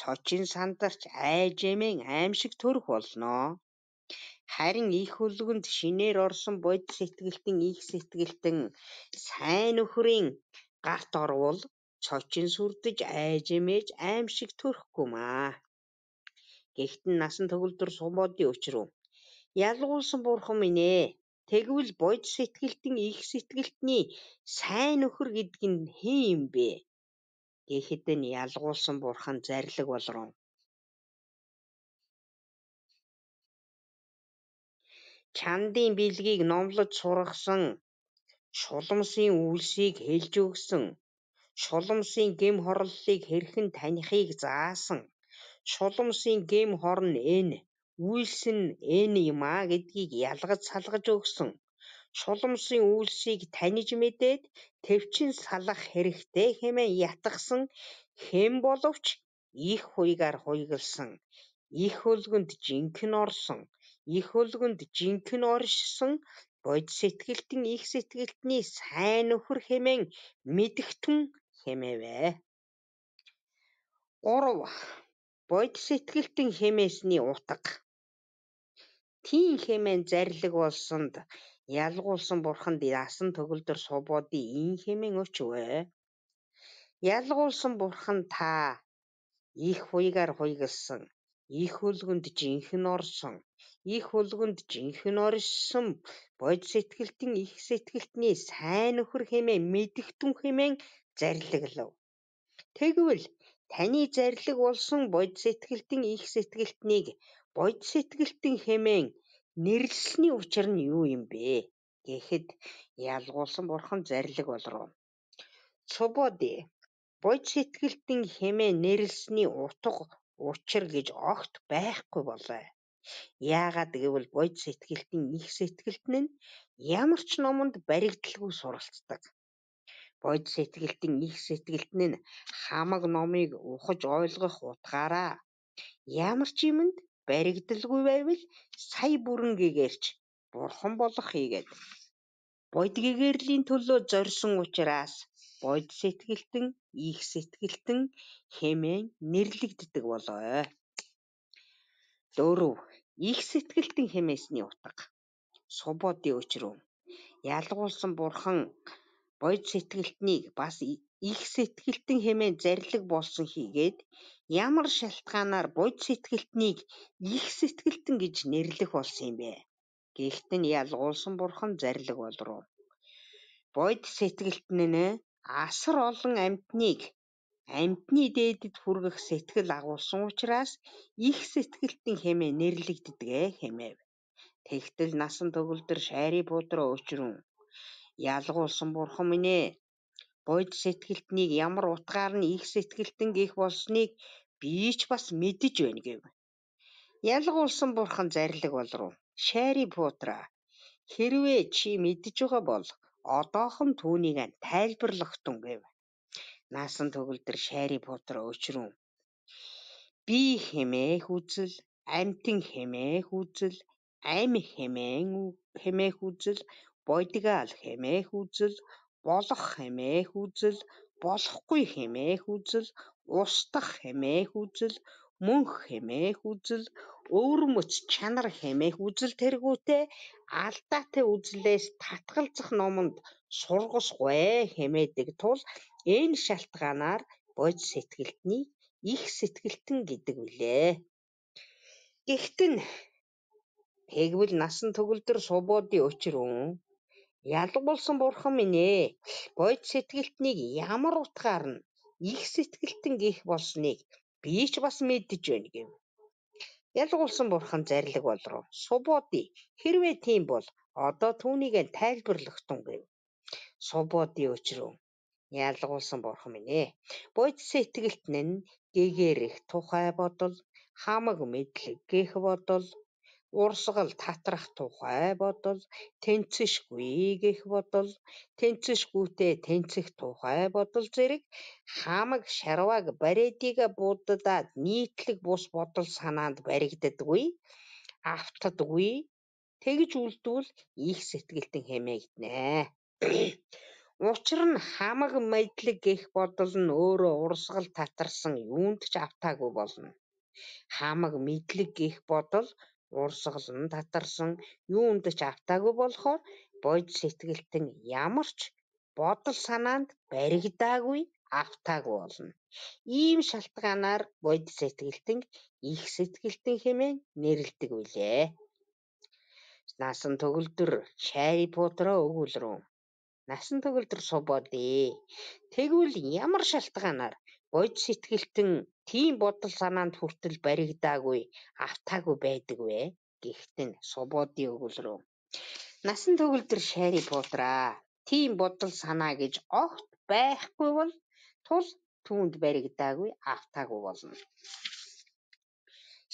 цочин сандарч айжээмэн аимшиг төрөх болно. Харин эх үлгэнд шинээр орсон бодис сэтгэлтэн их сэтгэлтэн сайн нөхрийн гарт орвол цочин сүрдэж айж эмээж аим шиг төрөхгүй маа. Гэхдээ насан төгөлдөр сумбодын өчрөө ялгуулсан бурхан минь ээ. Тэгвэл бодис сэтгэлтэн их сэтгэлтний сайн нөхөр гэдэг нь хэн юм бэ? Гэхэд нь ялгуулсан бурхан зарлиг болроо Чандын бэлгийг номлож сургасан, Шулумсын үлсийг хэлж өгсөн, Шулумсын гэм хорлолыг хэрхэн танихыг заасан. Шулумсын гэм хорн энэ, үйлс нь энэ юм а гэдгийг ялгаж салгаж өгсөн. Шулумсын үйлсийг таниж мэдээд төвчин салах хэрэгтэй хэмээн ятгсан хэм боловч их хуйгаар хуйгалсан. Их өлгөнд жинхэнэ орсон эх өлгөнд жинхэнэ оршсон бодис сэтгэлтэн их сэтгэлтний сайн нөхөр хэмээн мэдэгтэн хэмээвэ. 3. Бодис сэтгэлтэн хэмээсний утга. Тийм хэмээн зарлиг болсонд ялгуулсан бурханд яасан төгөлдөр субуудын ин хэмээн өчвэ. Ялгуулсан бурхан та их хуйгаар хуйгалсан, их хөлгөнд жинхэнэ орсон, Их хулганд жинхэнэ оршсон бодис сэтгэлтэн их сэтгэлтний сайн нөхөр хэмээн мэдэгдэн хэмээн зарилгалав. Тэгвэл таны зарилэг болсон бодис сэтгэлтэн их сэтгэлтнийг бодис сэтгэлтэн хэмээн нэрлэлсэний учир нь юу юм бэ гэхэд ялгуулсан бурхан зарилэг болров. Цубоди бодис сэтгэлтэн хэмээн нэрлэлсэний утга учир гэж огт байхгүй болоо. Яагаад гэвэл бодит сэтгэлтийн их сэтгэлтэн нь ямар ч номонд баригдалгүй суралцдаг. Бодит сэтгэлтийн их сэтгэлтэн нь хамаг номыг ухаж ойлгох утгаараа ямар ч юмд баригдалгүй байвал сая бүрэн гэгэрч бурхан болох хийгээд бод гэгэрлийн төлөө зорьсон учраас бод сэтгэлтэн их сэтгэлтэн хэмээн нэрлэгддэг болоо. 4 их сэтгэлтэн хэмээсний утга. Субуудын өчрөөн. Ялгуулсан бурхан бодит сэтгэлтнийг бас их сэтгэлтэн хэмээн зарлиг болсон хийгээд ямар шалтгаанаар бодит сэтгэлтнийг их сэтгэлтэн гэж нэрлэх болсон юм бэ? Гэхдээ нь ялгуулсан бурхан зарлиг болруу. Бодит сэтгэлтэн нь асар олон амьтныг амьтны дээдэд хүргэх сэтгэл агуулсан учраас их сэтгэлтэн хэмээн нэрлэгддэг хэмээв. Тэгтэл насан төгөлдөр шайрын буудраа өчрөн ялгуулсан бурхан минь ээ. Бод сэтгэлтнийг ямар утгаар нь их сэтгэлтэн гих болсныг би ч бас мэдэж байна гэв. Ялгуулсан бурхан зарлиг болруу. Шайрын буудраа хэрвээ чи мэдж байгаа бол одоохон түүнийг тайлбарлах тун гэв наасан төгөлдөр шайры буудар өчрөн. Би хэмээх үзэл, амьтан хэмээх үзэл, ами хэмээх үзэл, бодгаал хэмээх үзэл, болох хэмээх үзэл, болохгүй хэмээх үзэл, устдах хэмээх үзэл, мөнх хэмээх үзэл, өөр мөч чанар хэмээх үзэл тэргүүтэй алдаатай үзлээс татгалзах номонд сургасгүй хэмээдэг тул энэ шалтгаанаар бодис сэтгэлтний их сэтгэлтэн гэдэг үлээ. Гэхдээ тэгвэл насан төгөлдөр субуудын өчрөн ялг болсон бурхан минь ээ бодис сэтгэлтнийг ямар утгаар нь их сэтгэлтэн гих болсныг би ч бас мэдэж байна гэв. Ялгуулсан бурхан зарлиг болруу. Субууди хэрвээ тийм бол одоо түүнийг нь тайлбарлахтун гэв. Субууди өчрөө ялгуулсан бурхан минь ээ. Бодис итгэлт нь гээгээрх тухай бодол, хамаг мэдлэг гэх бодол, урсгал татрах тухай бодол, тэнцэшгүй гэх бодол, тэнцэшгүйтэй тэнцэх тухай бодол зэрэг хамаг шарваг бариадыг буддад нийтлэг бус бодол санаанд баригддаггүй, автдаггүй. Тэгж үлдвэл их сэтгэлтэн хэмээгдэнэ. Учир нь хамаг мэдлэг гэх бодол нь өөрөө урсгал татарсан юунд ч автаагүй болно. Хамаг мэдлэг гэх бодол уурсгал нь татарсан, юунд ч автаагүй болохоор бодит сэтгэлтэн ямар ч бодол санаанд баригдаагүй автаагүй болно. Ийм шалтгаанаар бодит сэтгэлтэн их сэтгэлтэн хэмээн нэрлдэг билээ. Насан төгөлдөр шари пудраа өгүүлрүү. Насан төгөлдөр субодээ. Тэгвэл ямар шалтгаанаар Бож сэтгэлтэн тийм бодол санаанд хүртэл баригдаагүй, автаагүй байдаг вэ? Гэхдээ Субоди өгүүл рүү. Насан төгөлдөр шари буудраа. Тийм бодол санаа гэж огт байхгүй бол тул түүнд баригдаагүй, автаагүй болно.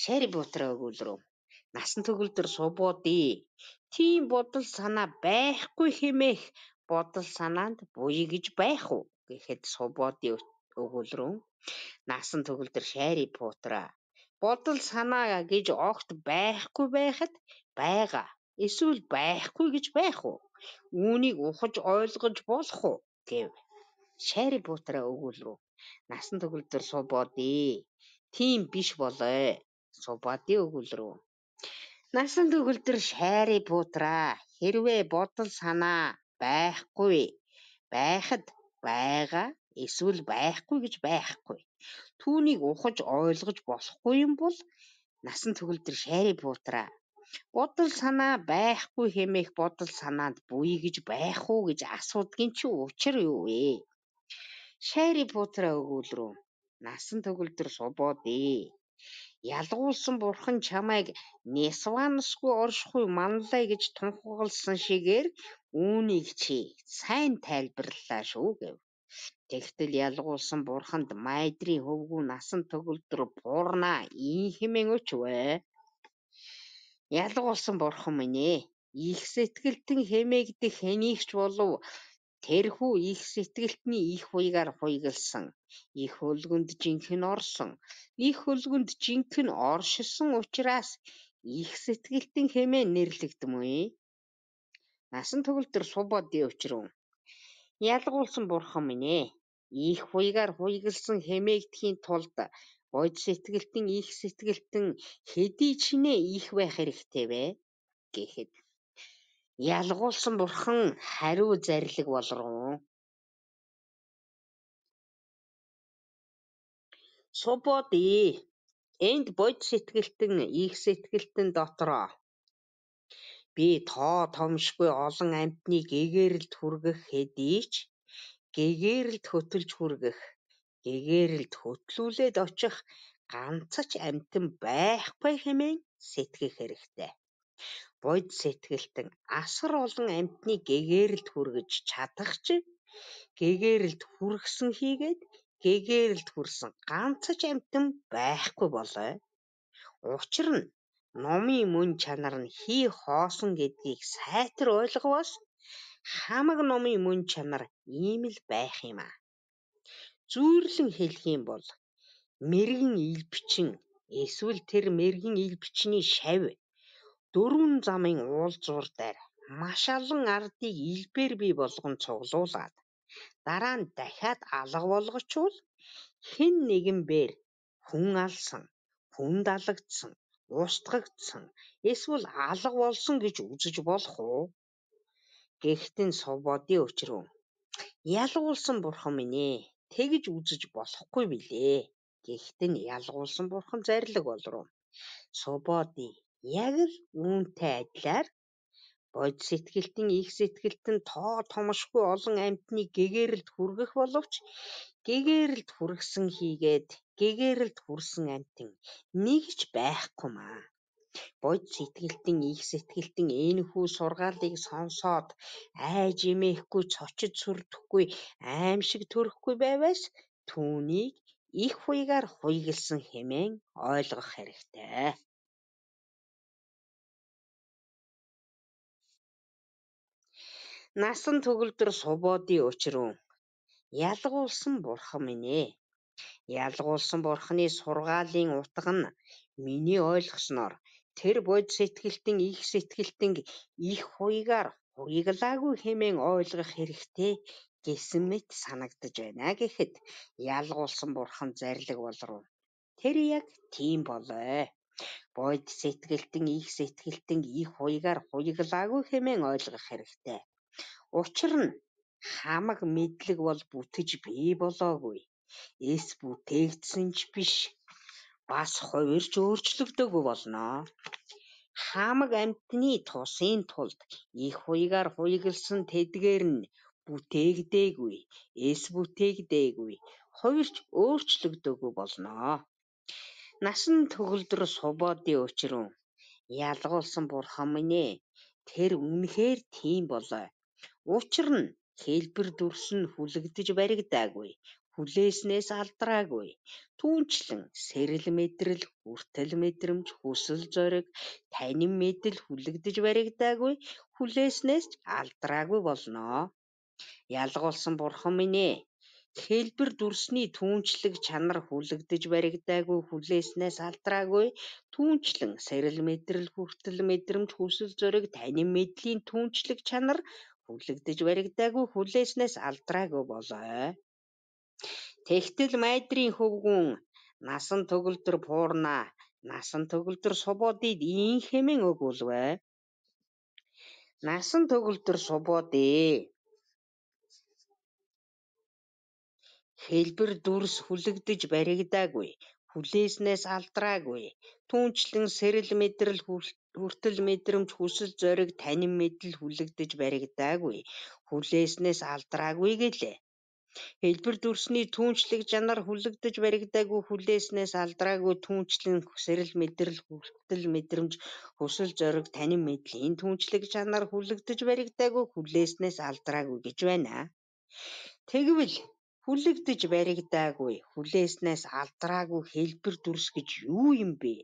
Шари буудраа өгүүл рүү. Насан төгөлдөр Субоди тийм бодол санаа байхгүй хэмээх бодол санаанд буй гэж байх уу гэхэд Субоди төгөлрөн наасан төгөлдөр шайрыг буутраа. Бодол санаа гэж огт байхгүй байхад байгаа. Эсвэл байхгүй гэж байх уу? Үүнийг ухаж ойлгож болох уу? гэв. Шайрыг буутраа өгүүлрүү. Насан төгөлдөр субодё. Тийм биш болоо. Субодё өгүүлрүү. Насан төгөлдөр шайрыг буутраа. Хэрвээ бодол санаа байхгүй байхад байгаа эсвэл байхгүй гэж байхгүй. Түүнийг ухаж ойлгож болохгүй юм бол насан төгөлдөр шайри буутраа. Бодол санаа байхгүй хэмээх бодол санаанд буй гэж байх уу гэж асуудгийн чи учир юу вэ? Шайри буутраа өгүүл рүү насан төгөлдөр субод ээ. Ялгуулсан бурхан чамайг нисванасгүй оршихгүй манлай гэж тунхагласан шигээр үүнийг чи сайн тайлбарлаа шүү гэв. Тэгтэл ялгуулсан бурханд майдрын хөвгүү насан төгөлдөр буурнаа ийм хэмээн өчвөө. Ялгуулсан бурхан минь ээ. Их сэтгэлтэн хэмээгдэх хэнийгч болов тэрхүү их сэтгэлтний их хуйгаар хуйгалсан. Их хөлгөнд жинхэн орсон. Их хөлгөнд жинхэн оршисон учраас их сэтгэлтэн хэмээн нэрлэгдэмүй. Насан төгөлдөр субод дэвчрэн. Ялгуулсан бурхан минь ээ их хуягаар хуйгалсан хэмээгдэхийн тулд бодис сэтгэлтэн их сэтгэлтэн хэдий ч нэ их байх хэрэгтэй вэ гэхэд ялгуулсан бурхан хариу зарлиг болруу. Субод ээ энд бодис сэтгэлтэн их сэтгэлтэн дотроо би тоо томшгүй олон амьтныг ээгээрэлд хүргэх хэдий ч гэгээр л төтөлж хүргэх, гэгээр л төтлүүлээд очих ганц ч амьтан байхгүй хэмээн сэтгэх хэрэгтэй. Буд сэтгэлтэн асар олон амьтны гээгээрэлд хүргэж чадах ч гээгээрэлд хүргэсэн хийгээд гээгээрэлд хүрсэн ганц ч амьтан байхгүй болоо. Учир нь номын мөн чанар нь хий хоосон гэдгийг сайтар ойлговоос Хамаг номын мөн чанар ийм л байх юм аа. Зүйрлэн хэлэх юм бол мэрэгэн ил бичин эсвэл тэр мэрэгэн ил бичний шав дөрвөн замын уулзвар дээр маш олон ардыг илбээр бий болгон цуглуулад дараа нь дахиад алга болгочвол хэн нэгэн бээр хүн алсан, хүн далагдсан, устгагдсан эсвэл алга болсон гэж үзэж болох уу? Гэхдээ энэ Свободын учруу ялгуулсан бурхан минь ээ, тэгж үзэж болохгүй билээ. Гэхдээ энэ ялгуулсан бурхан зарлиг олруу. Свободы яг л үүнтэй адилаар бод сэтгэлтэн их сэтгэлтэн тоо томшгүй олон амьтны гэгээрэлд хүргэх боловч гэгээрэлд хүргэсэн хийгээд гэгээрэлд хүрсэн амьтан нэг ч байхгүй маа. Буж сэтгэлтэн, их сэтгэлтэн иймэрхүү сургаалыг сонсоод айж эмээхгүй, цочид сүрдэхгүй, аймшиг төрөхгүй байваас түүнийг их хуйгаар хуйгалсан хэмээн ойлгох хэрэгтэй. Насан төгөлдөр субуудын өчрөн ялгуулсан бурхан минь ээ. Ялгуулсан бурханы сургаалын утга нь миний ойлгосноор тэр бодис сэтгэлтэн их сэтгэлтэн их хуйгаар хуйглаагүй хэмээн ойлгох хэрэгтэй гэсэн мэт санагдаж байна гэхэд ялгуулсан бурхан зарлиг болруу. Тэр яг тийм болоо. Бод сэтгэлтэн их сэтгэлтэн их хуйгаар хуйглаагүй хэмээн ойлгох хэрэгтэй. Учир нь хамаг мэдлэг бол бүтэж бий болоогүй. Эс бүтээгдсэн ч биш бас хувирч өөрчлөгдөг болно. Хамаг амьтны тусын тулд их хуйгаар хуйгалсан тэдгээр нь бүтээгдээгүй, эс бүтээгдээгүй, хувирч өөрчлөгдөөгүй болно. Насан төгөлдөр субодын өчрөн ялгуулсан бурхан минь ээ. Тэр үнэхээр тийм болоо. Учир нь хэлбэр дүрс нь хүлэгдэж баригдаагүй хүлээснээс алдраагүй. Түүнчлэн сэрэл мэдрэл, хүртэл мэдрэмж, хүсэл зориг, танин мэдэл хүлэгдэж баригдаагүй хүлээснээс алдраагүй болно. Ялгуулсан бурхан минь ээ хэлбэр дүрсний түүнчлэг чанар хүлэгдэж баригдаагүй хүлээснээс алдраагүй түүнчлэн сэрэл мэдрэл хүртэл мэдрэмж хүсэл зориг танин мэдлийн түүнчлэг чанар хүлэгдэж баригдаагүй хүлээснээс алдраагүй болоо. Тэгтэл майдрын хөвгүүн насан төгөлдөр буурнаа. Насан төгөлдөр субуудыг ийм хэмээн өгүүлвэ. Насан төгөлдөр субуудээ хэлбэр дүрс хүлэгдэж баригдаагүй хүлээснээс алдраагүй түүнчлэн сэрэл мэдрэл хүртэл мэдрэмж хүсэл зориг танин мэдэл хүлэгдэж баригдаагүй хүлээснээс алдраагүй гэлээ Хэлбэр дүрсний түүнчлэг жанр хүлэгдэж баригдаагүй хүлээснээс алдаагүй түүнчлэн хүсэрэл мэдрэл, хүртэл мэдрэмж, хүсэл зориг, танин мэдл энэ түүнчлэг жанр хүлэгдэж баригдаагүй хүлээснээс алдаагүй гэж байна. Тэгвэл хүлэгдэж баригдаагүй хүлээснээс алдаагүй хэлбэр дүрс гэж юу юм бэ?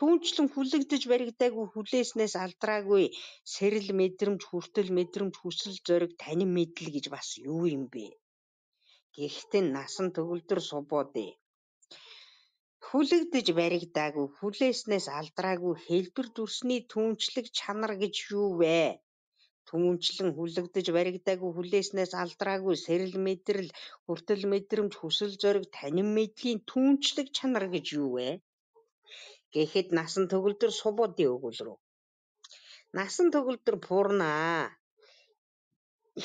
Түүнчлэн хүлэгдэж баригдаагүй хүлээснээс алдраагүй сэрэл мэдрэмж, хүртэл мэдрэмж, хүсэл зориг, танин мэдл гэж бас юу юм бэ? Гэхдээ насан төгөлдөр субууд ээ. Хүлэгдэж баригдаагүй, хүлээснээс алдраагүй хэлбэр дүрсний түүнчлэг чанар гэж юу вэ? Түүнчлэн хүлэгдэж баригдаагүй хүлээснээс алдраагүй сэрэл мэдрэл, хүртэл мэдрэмж, хүсэл зориг, танин мэдлийн түүнчлэг чанар гэж юу вэ? гэхэд насан төгөлдөр субуудын өгүүл рүү. Насан төгөлдөр пуурнаа.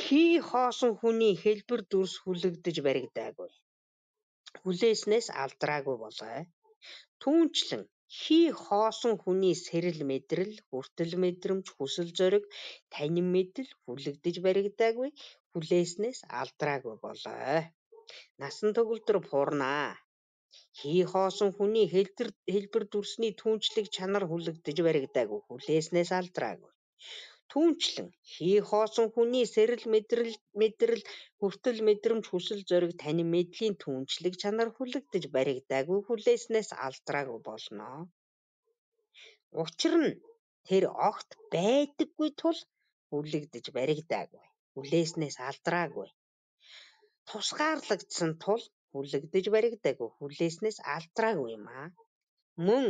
Хий хоосон хүний хэлбэр дүрс хүлэгдэж баригдаагүй. Хүлээснээс алдраагүй болоо. Түүнчлэн хий хоосон хүний сэрэл мэдрэл, хүртэл мэдрэмж, хүсэл зориг, танин мэдэл хүлэгдэж баригдаагүй, хүлээснээс алдраагүй болоо. Насан төгөлдөр пуурнаа Хий хоосон хүний хэлбэр хэлбэр дүрсний түүнчлэг чанар хүлэгдэж баригдаагүй хүлээснээс алдраагүй. Түүнчлэн хий хоосон хүний сэрэл мэдрэл мэдрэл хүртэл мэдрэмж хүсэл зориг танин мэдлийн түүнчлэг чанар хүлэгдэж баригдаагүй хүлээснээс алдраагүй болно. Учир нь тэр огт байдаггүй тул хүлэгдэж баригдаагүй хүлээснээс алдраагүй тусгаарлагдсан тул хүлэгдэж баригдаагүй хүлээснээс алдраагүй юм аа. Мөн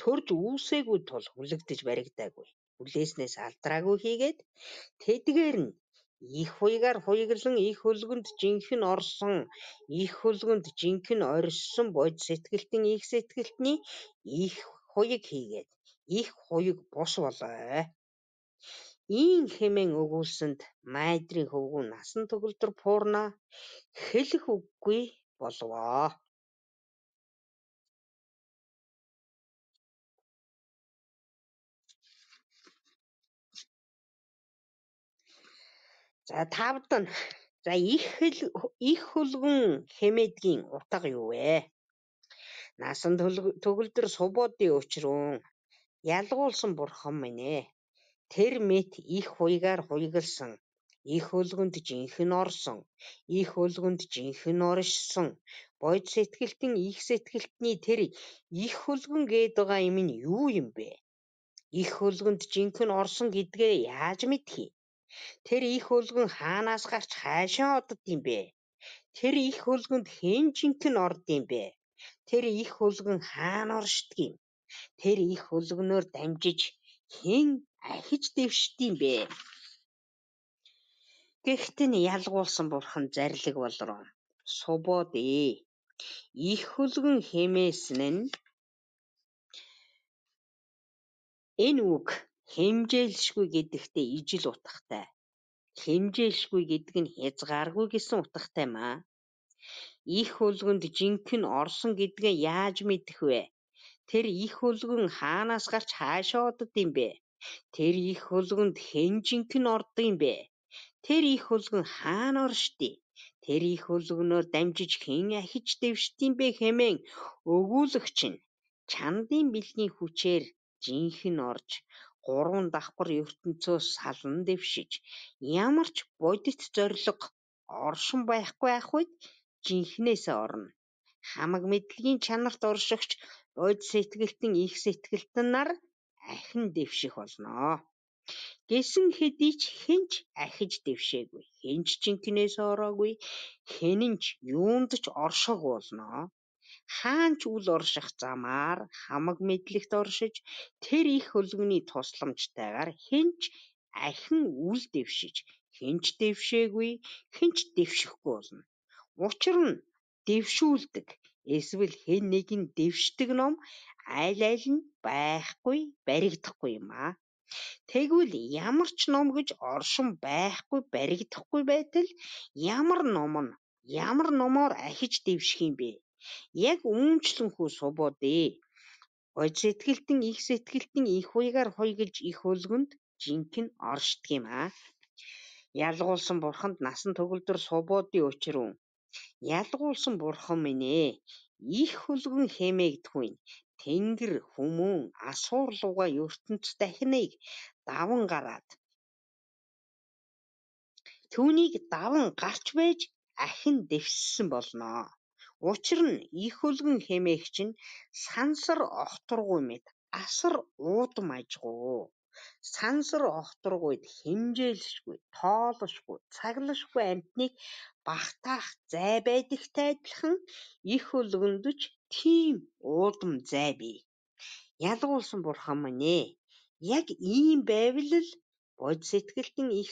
төрж үүсээгүй тул хүлэгдэж баригдаагүй хүлээснээс алдраагүй хийгээд тэдгээр нь их хуйгаар хуйглан их хөлгөнд жинхэнэ орсон их хөлгөнд жинхэнэ орьсон бодис сэтгэлтэн их сэтгэлтний их хуйг хийгээд их хуйг бус болоо. Ийм хэмээн өгүүлсэнд майдрын хөвгүүн насан төгөлдөр пуурна хэлэх үггүй болов. За тавд нь за их их хөлгөн хэмээдгийн утга юу вэ? Насан төгөлдөр субуудын өчрөн ялгуулсан бурхан минь ээ. Тэр мэт их хуйгаар хуйгалсан Их өлгөнд жинхэнэ орсон, их өлгөнд жинхэнэ оршсон. Бод сэтгэлтэн их сэтгэлтний тэр их хөлгөн гээд байгаа юм нь юу юм бэ? Их хөлгөнд жинхэнэ орсон гэдгээ яаж мэдхий? Тэр их хөлгөн хаанаас гарч хаашаа одд юм бэ? Тэр их хөлгөнд хэн жинхэнэ орд юм бэ? Тэр их хөлгөн хаана оршдг юм? Тэр их хөлгөнөөр дамжиж хэн ахиж дэвшд юм бэ? Гэгт нь ялгуулсан бурхан зарлиг болроо. Субууд ээ. Их хөлгөн хэмээсэн нь энэ үг хэмжээлшгүй гэдэгтээ ижил утгатай. Хэмжээлшгүй гэдэг нь хязгааргүй гэсэн утгатай маа. Их хөлгөнд жинхэнэ орсон гэдгээ яаж мэдэх вэ? Тэр их хөлгөн хаанаас гарч хаашаа одод юм бэ? Тэр их хөлгөнд хэн жинхэнэ ордог юм бэ? Тэр их хулган хаана оршдээ? Тэр их хулгноор дамжиж хэн ахиж дэвшдэм бэ хэмээн өгүүлэгч нь чандын бэлгийн хүчээр жинхэнэ орж гурван давхар ертөнцөөс салан дэвшиж ямар ч бодит зориг оршин байхгүй ахвыг жинхнээсээ орно. Хамаг мэдлэгийн чанарт оршигч бод сэтгэлтэн их сэтгэлтэн нар ахин дэвших болно. Гэсэн хэдий ч хэн ч ахиж дэвшээгүй, хэн ч жинхэнээс ороогүй, хэн нь ч юунд ч орших уулноо. Хаан ч үл орших замаар хамаг мэдлэгт оршиж тэр их хөлгөний тусламжтайгаар хэн ч ахин үл дэвшиж, хэн ч дэвшээгүй, хэн ч дэвшихгүй болно. Учир нь дэвшүүлдэг эсвэл хэн нэг нь дэвшдэг ном аль аль нь байхгүй, баригдахгүй юм аа. Тэгвэл ямар ч ном гэж оршин байхгүй баригдахгүй байтал ямар ном нь ямар номоор ахиж дэвших юм бэ? Яг үүнчлэнхүү субуу дээ. Хож сэтгэлтэн их сэтгэлтэн их хуйгаар хуйгалж их өлгөнд жинхэнэ оршдог юм аа. Ялгуулсан бурханд насан төгөлдөр субуудын өчрөн. Ялгуулсан бурхан минь ээ. Их хөлгөн хэмээгдэхүүн. Тэнгэр, Хүмүн, Асуур лугаа ертөнц дахиныг даван гараад түүнийг даван гарч байж ахин дэвссэн болно. Учир нь их хөлгөн хэмээгч нь сансар охторгүй мэд асар уудам ажгүй. Сансар охторгүйд химжээлшгүй, тоолошгүй, цаглашгүй амтныг багтаах зай байдагтай адилхан их хөлгөндөж Тийм уудам зай бий. Ялгуулсан бурхан минь ээ. Яг ийм байвал л бод сэтгэлтэн их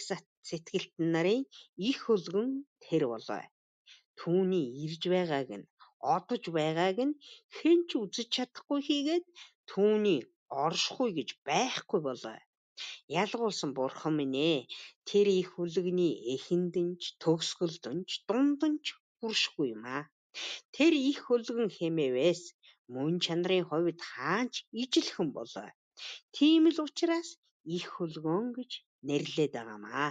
сэтгэлтэн нарын их хөлгөн тэр болоо. Түүний ирж байгааг нь одож байгааг нь хэн ч үзэж чадахгүй хийгээд түүний оршихгүй гэж байхгүй болоо. Ялгуулсан бурхан минь ээ. Тэр их хөлгөний эхэндэнч, төгсгөлдөнч, дундынч хүршгүй юм аа. Тэр их хөлгөн хэмээвээс мөн чанарын хувьд хаач ижлэхэн болоо. Тийм л учраас их хөлгөөн гэж нэрлээд байгаамаа.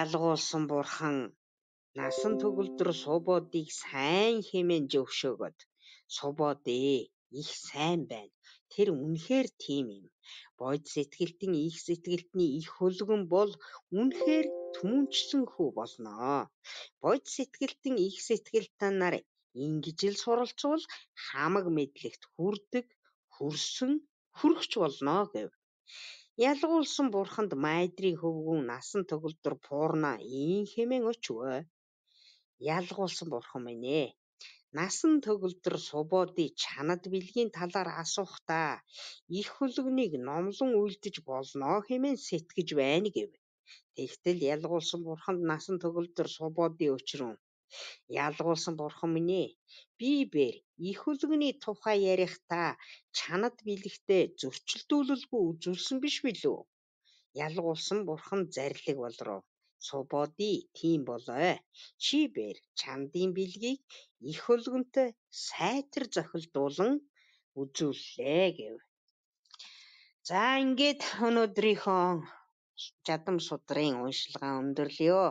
Ялгуулсан бурхан насан төгөлдөр субуудыг сайн хэмээн зөвшөөгөөд субууд ээ их сайн байна тэр үнэхээр тийм юм. Бодит сэтгэлтэн их сэтгэлтний их хөлөг нь бол үнэхээр түмэнчсэн хүү болноо. Бодит сэтгэлтэн их сэтгэлтэнаар ингэж л суралцвал хамаг мэдлэгт хүрдэг, хүрсэн, хүрхч болноо гэв. Ялгуулсан бурханд майдрын хөвгүүн насан төгөлдөр буурнаа ийм хэмээн өчвөө. Ялгуулсан бурхан минь ээ Насан төгөлдөр субуудын чанад билгийн талаар асуухдаа их хөлгөнийг номлон үйлдэж болно хэмээн сэтгэж байна гэв. Тэгтэл ялгуулсан бурханд насан төгөлдөр субуудын өчрөн ялгуулсан бурхан минь ээ би бэр их хөлгөний тухай ярихдаа чанад билэгтээ зөрчилдүүлэлгүй үзүүлсэн биш билүү? Ялгуулсан бурхан зарлиг болров. Субоди тийм болоо. Чи бээр Чандын билгийг их хөлгөнтэй сайтар зохилдуулан үзүүллээ гэв. За ингээд өнөөдрийнхөө жадам судрын уншилгаа өндөрлөё.